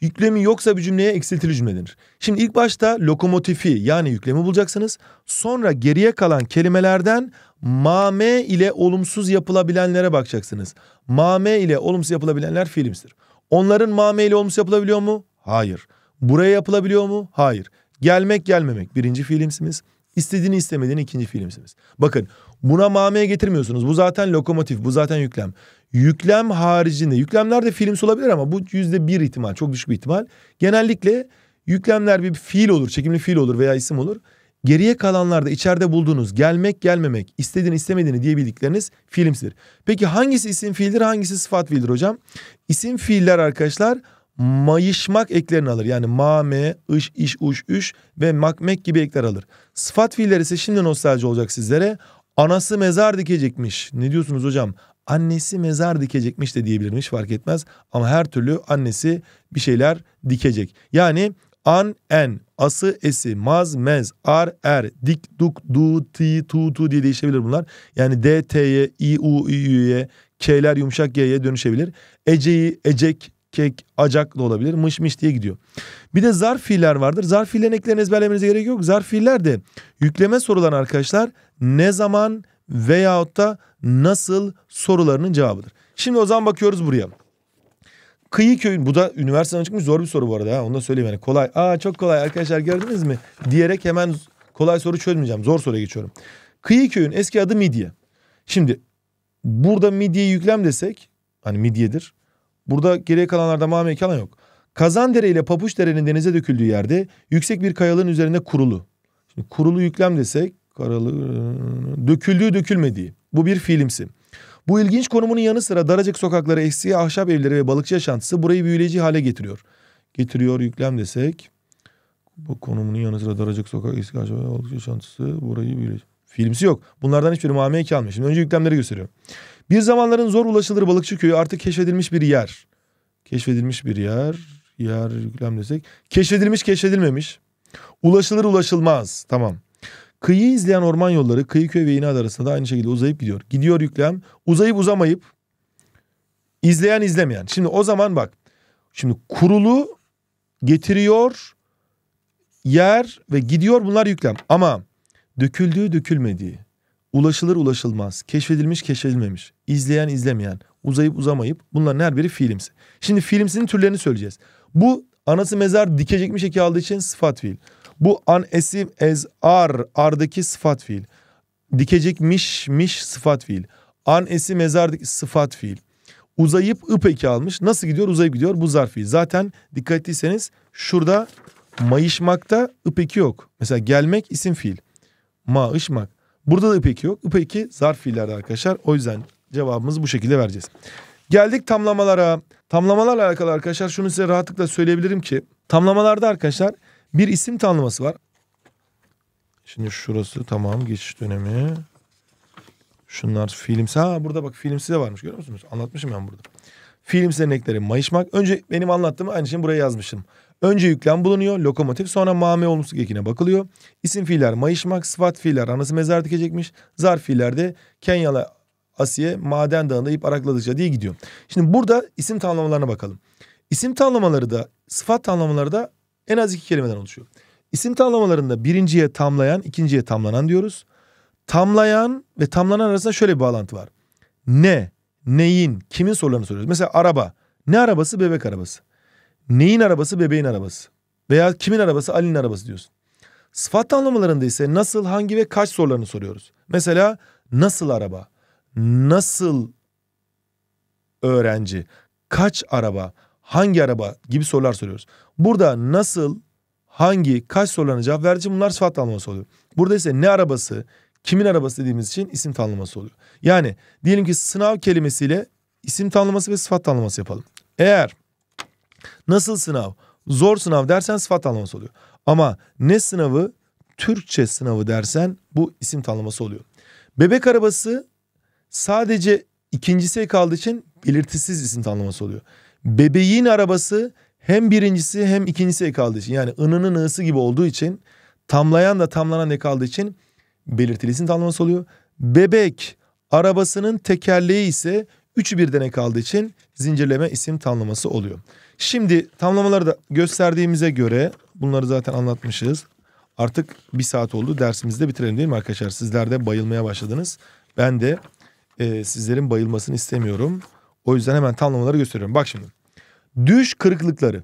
Speaker 1: Yüklemi yoksa bir cümleye eksiltili cümle denir. Şimdi ilk başta lokomotifi yani yüklemi bulacaksınız. Sonra geriye kalan kelimelerden mame ile olumsuz yapılabilenlere bakacaksınız. Mame ile olumsuz yapılabilenler fiilimizdir. Onların mame ile olumsuz yapılabiliyor mu? Hayır. Buraya yapılabiliyor mu? Hayır. Gelmek gelmemek birinci fiilimsimiz. İstediğini istemediğini ikinci fiilimsiniz. Bakın buna mameye getirmiyorsunuz. Bu zaten lokomotif, bu zaten yüklem. Yüklem haricinde, yüklemler de fiilimsi olabilir ama bu yüzde bir ihtimal, çok düşük bir ihtimal. Genellikle yüklemler bir fiil olur, çekimli fiil olur veya isim olur. Geriye kalanlarda içeride bulduğunuz gelmek gelmemek, istediğini istemediğini diyebildikleriniz fiilimsidir. Peki hangisi isim fiildir, hangisi sıfat fiildir hocam? İsim fiiller arkadaşlar mayışmak eklerini alır. Yani mame, ış, iş, uş, üş ve makmek gibi ekler alır. Sıfat fiiller ise şimdi nostalji olacak sizlere. Anası mezar dikecekmiş. Ne diyorsunuz hocam? Annesi mezar dikecekmiş de diyebilirmiş fark etmez. Ama her türlü annesi bir şeyler dikecek. Yani an, en, ası, esi, maz, mez, ar, er, dik, duk, du, ti, tu, tu diye değişebilir bunlar. Yani d, t'ye, i, u, i, y, k'ler yumuşak y'ye dönüşebilir. Ece'yi, ecek, kek, acak da olabilir. Mış mış diye gidiyor. Bir de zarf fiiller vardır. Zarf fiillerin eklerini ezberlemenize gerek yok. Zarf fiiller de yükleme sorulan arkadaşlar ne zaman veyahut da nasıl sorularının cevabıdır. Şimdi o zaman bakıyoruz buraya. Kıyı köyün bu da üniversiteden çıkmış zor bir soru bu arada ha. Onu da söyleyeyim yani kolay. Aa çok kolay arkadaşlar gördünüz mü? Diyerek hemen kolay soru çözmeyeceğim. Zor soruya geçiyorum. Kıyı köyün eski adı Midye. Şimdi burada midye yüklem desek hani midyedir. Burada geriye kalanlarda mame imkanı yok. Kazandere ile Papuçdere'nin denize döküldüğü yerde yüksek bir kayalığın üzerinde kurulu. Şimdi kurulu yüklem desek karalı döküldüğü dökülmediği. Bu bir fiilimsi. Bu ilginç konumunun yanı sıra daracık sokakları, eski ahşap evleri ve balıkçı yaşantısı burayı büyüleyici hale getiriyor. Getiriyor yüklem desek. Bu konumunun yanı sıra daracık sokak, eski ahşap evleri ve balıkçı yaşantısı burayı büyüleyici. Fiilimsi yok. Bunlardan hiçbir mameye kalmıyor. Şimdi önce yüklemleri gösteriyorum. Bir zamanların zor ulaşılır balıkçı köyü artık keşfedilmiş bir yer. Keşfedilmiş bir yer. Yer yüklem desek. Keşfedilmiş keşfedilmemiş. Ulaşılır ulaşılmaz. Tamam. Kıyı izleyen orman yolları kıyı köy ve İnat arasında da aynı şekilde uzayıp gidiyor. Gidiyor yüklem. Uzayıp uzamayıp izleyen izlemeyen. Şimdi o zaman bak. Şimdi kurulu getiriyor yer ve gidiyor bunlar yüklem. Ama döküldüğü dökülmediği Ulaşılır ulaşılmaz, keşfedilmiş keşfedilmemiş, izleyen izlemeyen, uzayıp uzamayıp bunların her biri fiilimsi. Şimdi fiilimsinin türlerini söyleyeceğiz. Bu anası mezar dikecekmiş eki aldığı için sıfat fiil. Bu an esim ez ar ardaki sıfat fiil. Dikecekmiş miş sıfat fiil. An esi mezar sıfat fiil. Uzayıp ıp eki almış. Nasıl gidiyor? Uzayıp gidiyor. Bu zarf fiil. Zaten dikkat ettiyseniz şurada mayışmakta ıp eki yok. Mesela gelmek isim fiil. Maaşmak. Burada da ipek yok. Ipeki zarf fiillerde arkadaşlar. O yüzden cevabımızı bu şekilde vereceğiz. Geldik tamlamalara. Tamlamalarla alakalı arkadaşlar şunu size rahatlıkla söyleyebilirim ki tamlamalarda arkadaşlar bir isim tamlaması var. Şimdi şurası tamam geçiş dönemi. Şunlar filmse, Ha burada bak filmsi de varmış görüyor musunuz? Anlatmışım ben burada. Film senekleri mayışmak. Önce benim anlattığımı aynı şeyi buraya yazmışım. Önce yüklem bulunuyor, lokomotif sonra mame olumsuz ekine bakılıyor. İsim fiiller mayışmak, sıfat fiiller anası mezar dikecekmiş. Zarf fiiller de Kenyalı Asiye maden dağında ip arakladıkça diye gidiyor. Şimdi burada isim tanımlamalarına bakalım. İsim tanımlamaları da sıfat tanımlamaları da en az iki kelimeden oluşuyor. İsim tanımlamalarında birinciye tamlayan, ikinciye tamlanan diyoruz. Tamlayan ve tamlanan arasında şöyle bir bağlantı var. Ne, neyin, kimin sorularını soruyoruz. Mesela araba. Ne arabası? Bebek arabası. Neyin arabası? Bebeğin arabası. Veya kimin arabası? Ali'nin arabası diyorsun. Sıfat tanımlamalarında ise nasıl, hangi ve kaç sorularını soruyoruz. Mesela nasıl araba? Nasıl öğrenci? Kaç araba? Hangi araba? Gibi sorular soruyoruz. Burada nasıl, hangi, kaç sorularına cevap verici bunlar sıfat tanımlaması oluyor. Burada ise ne arabası, kimin arabası dediğimiz için isim tanımlaması oluyor. Yani diyelim ki sınav kelimesiyle isim tanımlaması ve sıfat tanımlaması yapalım. Eğer Nasıl sınav? Zor sınav dersen sıfat tanımlaması oluyor. Ama ne sınavı? Türkçe sınavı dersen bu isim tanımlaması oluyor. Bebek arabası sadece ikincisi kaldığı için belirtisiz isim tanımlaması oluyor. Bebeğin arabası hem birincisi hem ikincisi kaldığı için yani ınının ığısı gibi olduğu için tamlayan da tamlanan ne kaldığı için belirtili isim tanımlaması oluyor. Bebek arabasının tekerleği ise Üçü bir denek aldığı için zincirleme isim tanımlaması oluyor. Şimdi tanımlamaları da gösterdiğimize göre bunları zaten anlatmışız. Artık bir saat oldu dersimizi de bitirelim değil mi arkadaşlar? Sizler de bayılmaya başladınız. Ben de e, sizlerin bayılmasını istemiyorum. O yüzden hemen tanımlamaları gösteriyorum. Bak şimdi. Düş kırıklıkları.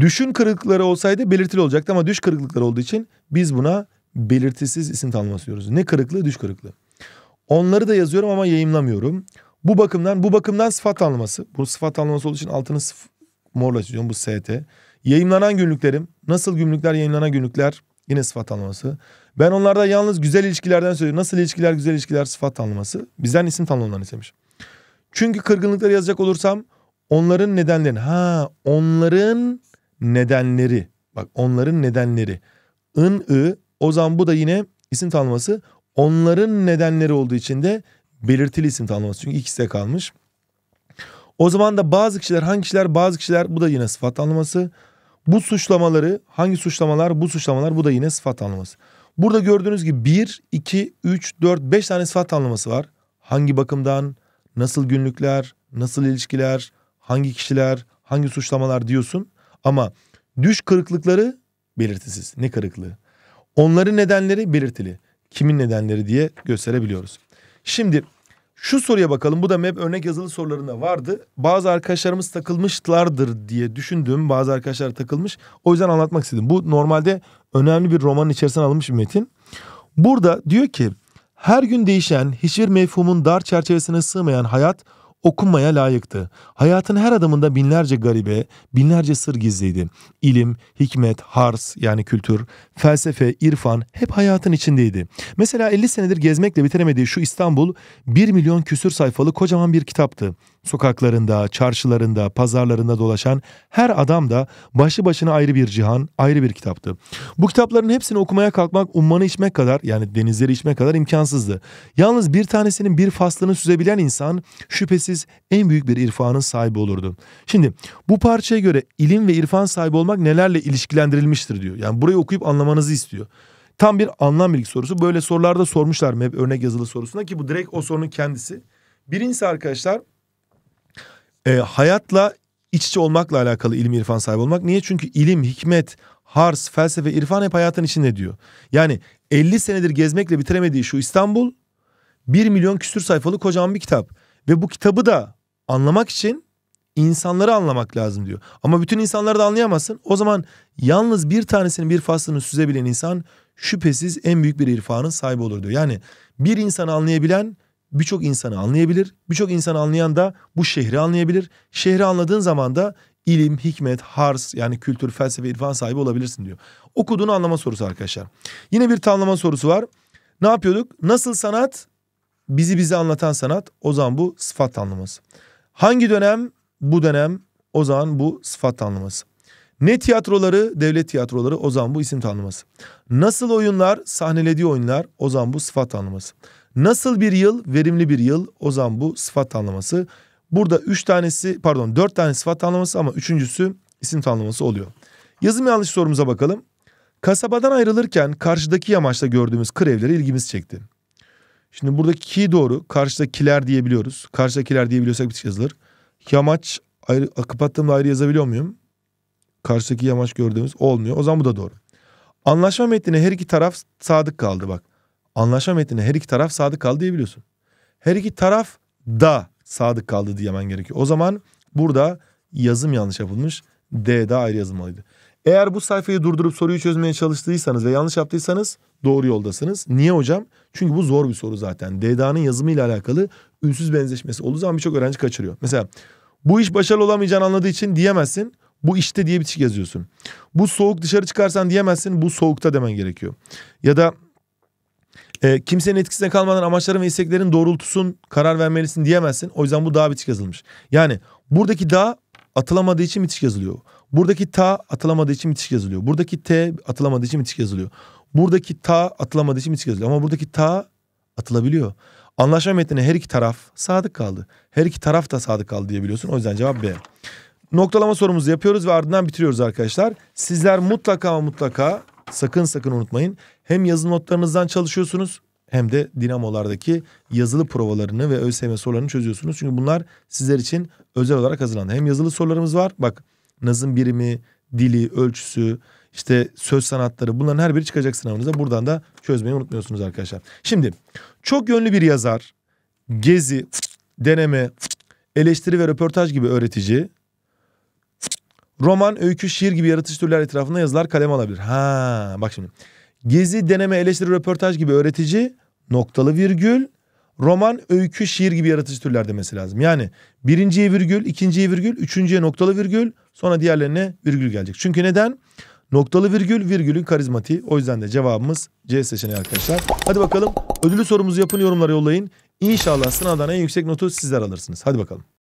Speaker 1: Düşün kırıklıkları olsaydı belirtili olacaktı ama düş kırıklıkları olduğu için biz buna belirtisiz isim tanımlası diyoruz. Ne kırıklığı? Düş kırıklığı. Onları da yazıyorum ama yayımlamıyorum. Bu bakımdan bu bakımdan sıfat anlaması. Bu sıfat anlaması olduğu için altını sıf morla çiziyorum bu ST. Yayınlanan günlüklerim. Nasıl günlükler yayınlanan günlükler? Yine sıfat anlaması. Ben onlarda yalnız güzel ilişkilerden söylüyorum. Nasıl ilişkiler güzel ilişkiler sıfat anlaması. Bizden isim tanımlarını istemiş. Çünkü kırgınlıkları yazacak olursam onların nedenlerini. Ha onların nedenleri. Bak onların nedenleri. ın ı o zaman bu da yine isim tanımlaması. Onların nedenleri olduğu için de belirtili isim tanımlaması. Çünkü ikisi de kalmış. O zaman da bazı kişiler hangi kişiler bazı kişiler bu da yine sıfat tanımlaması. Bu suçlamaları hangi suçlamalar bu suçlamalar bu da yine sıfat tanımlaması. Burada gördüğünüz gibi 1, 2, 3, 4, 5 tane sıfat tanımlaması var. Hangi bakımdan, nasıl günlükler, nasıl ilişkiler, hangi kişiler, hangi suçlamalar diyorsun. Ama düş kırıklıkları belirtisiz. Ne kırıklığı? Onların nedenleri belirtili. Kimin nedenleri diye gösterebiliyoruz. Şimdi şu soruya bakalım. Bu da MEP örnek yazılı sorularında vardı. Bazı arkadaşlarımız takılmışlardır diye düşündüğüm, Bazı arkadaşlar takılmış. O yüzden anlatmak istedim. Bu normalde önemli bir romanın içerisine alınmış bir metin. Burada diyor ki her gün değişen, hiçbir mefhumun dar çerçevesine sığmayan hayat okunmaya layıktı. Hayatın her adımında binlerce garibe, binlerce sır gizliydi. İlim, hikmet, hars yani kültür, felsefe, irfan hep hayatın içindeydi. Mesela 50 senedir gezmekle bitiremediği şu İstanbul 1 milyon küsür sayfalı kocaman bir kitaptı. Sokaklarında, çarşılarında, pazarlarında dolaşan her adam da başı başına ayrı bir cihan, ayrı bir kitaptı. Bu kitapların hepsini okumaya kalkmak ummanı içmek kadar yani denizleri içmek kadar imkansızdı. Yalnız bir tanesinin bir faslını süzebilen insan şüphesiz şüphesiz en büyük bir irfanın sahibi olurdun. Şimdi bu parçaya göre ilim ve irfan sahibi olmak nelerle ilişkilendirilmiştir diyor. Yani burayı okuyup anlamanızı istiyor. Tam bir anlam bilgi sorusu. Böyle sorularda sormuşlar mı hep örnek yazılı sorusuna ki bu direkt o sorunun kendisi. Birincisi arkadaşlar e, hayatla iç içe olmakla alakalı ilim irfan sahibi olmak. Niye? Çünkü ilim, hikmet, hars, felsefe, irfan hep hayatın içinde diyor. Yani 50 senedir gezmekle bitiremediği şu İstanbul 1 milyon küsür sayfalı kocaman bir kitap. Ve bu kitabı da anlamak için insanları anlamak lazım diyor. Ama bütün insanları da anlayamazsın. O zaman yalnız bir tanesinin bir faslını süzebilen insan şüphesiz en büyük bir irfanın sahibi olur diyor. Yani bir insanı anlayabilen birçok insanı anlayabilir. Birçok insanı anlayan da bu şehri anlayabilir. Şehri anladığın zaman da ilim, hikmet, hars yani kültür, felsefe, irfan sahibi olabilirsin diyor. Okuduğunu anlama sorusu arkadaşlar. Yine bir tanımlama sorusu var. Ne yapıyorduk? Nasıl sanat bizi bize anlatan sanat o zaman bu sıfat tanımlaması. Hangi dönem? Bu dönem o zaman bu sıfat tanımlaması. Ne tiyatroları? Devlet tiyatroları o zaman bu isim tanıması. Nasıl oyunlar? Sahnelediği oyunlar o zaman bu sıfat tanıması. Nasıl bir yıl? Verimli bir yıl o zaman bu sıfat tanıması. Burada üç tanesi pardon dört tane sıfat tanıması ama üçüncüsü isim tanıması oluyor. Yazım yanlış sorumuza bakalım. Kasabadan ayrılırken karşıdaki yamaçta gördüğümüz kır evleri ilgimiz çekti. Şimdi buradaki ki doğru. Karşıdakiler diyebiliyoruz. Karşıdakiler diyebiliyorsak bir yazılır. Yamaç ayrı, kapattığımda ayrı yazabiliyor muyum? Karşıdaki yamaç gördüğümüz olmuyor. O zaman bu da doğru. Anlaşma metnine her iki taraf sadık kaldı bak. Anlaşma metnine her iki taraf sadık kaldı diyebiliyorsun. Her iki taraf da sadık kaldı diyemen gerekiyor. O zaman burada yazım yanlış yapılmış. D ayrı yazılmalıydı. Eğer bu sayfayı durdurup soruyu çözmeye çalıştıysanız ve yanlış yaptıysanız doğru yoldasınız. Niye hocam? Çünkü bu zor bir soru zaten. DDA'nın yazımıyla alakalı ünsüz benzeşmesi olduğu zaman birçok öğrenci kaçırıyor. Mesela bu iş başarılı olamayacağını anladığı için diyemezsin. Bu işte diye bir şey yazıyorsun. Bu soğuk dışarı çıkarsan diyemezsin. Bu soğukta demen gerekiyor. Ya da e, kimsenin etkisine kalmadan amaçların ve isteklerin doğrultusun karar vermelisin diyemezsin. O yüzden bu daha bitik yazılmış. Yani buradaki daha atılamadığı için bitik yazılıyor. Buradaki ta atılamadığı için bitişik yazılıyor. Buradaki t atılamadığı için bitişik yazılıyor. Buradaki ta atılamadığı için bitişik yazılıyor. Ama buradaki ta atılabiliyor. Anlaşma metnine her iki taraf sadık kaldı. Her iki taraf da sadık kaldı diye diyebiliyorsun. O yüzden cevap B. Noktalama sorumuzu yapıyoruz ve ardından bitiriyoruz arkadaşlar. Sizler mutlaka mutlaka sakın sakın unutmayın. Hem yazılı notlarınızdan çalışıyorsunuz hem de dinamolardaki yazılı provalarını ve ÖSYM sorularını çözüyorsunuz. Çünkü bunlar sizler için özel olarak hazırlandı. Hem yazılı sorularımız var. Bak nazım birimi, dili, ölçüsü, işte söz sanatları bunların her biri çıkacak sınavınıza. Buradan da çözmeyi unutmuyorsunuz arkadaşlar. Şimdi çok yönlü bir yazar, gezi, deneme, eleştiri ve röportaj gibi öğretici, roman, öykü, şiir gibi yaratıcı türler etrafında yazılar kaleme alabilir. Ha bak şimdi. Gezi, deneme, eleştiri, röportaj gibi öğretici, noktalı virgül, roman, öykü, şiir gibi yaratıcı türler demesi lazım. Yani birinciye virgül, ikinciye virgül, üçüncüye noktalı virgül, sonra diğerlerine virgül gelecek. Çünkü neden? Noktalı virgül virgülün karizmatiği. O yüzden de cevabımız C seçeneği arkadaşlar. Hadi bakalım ödülü sorumuzu yapın yorumlara yollayın. İnşallah sınavdan en yüksek notu sizler alırsınız. Hadi bakalım.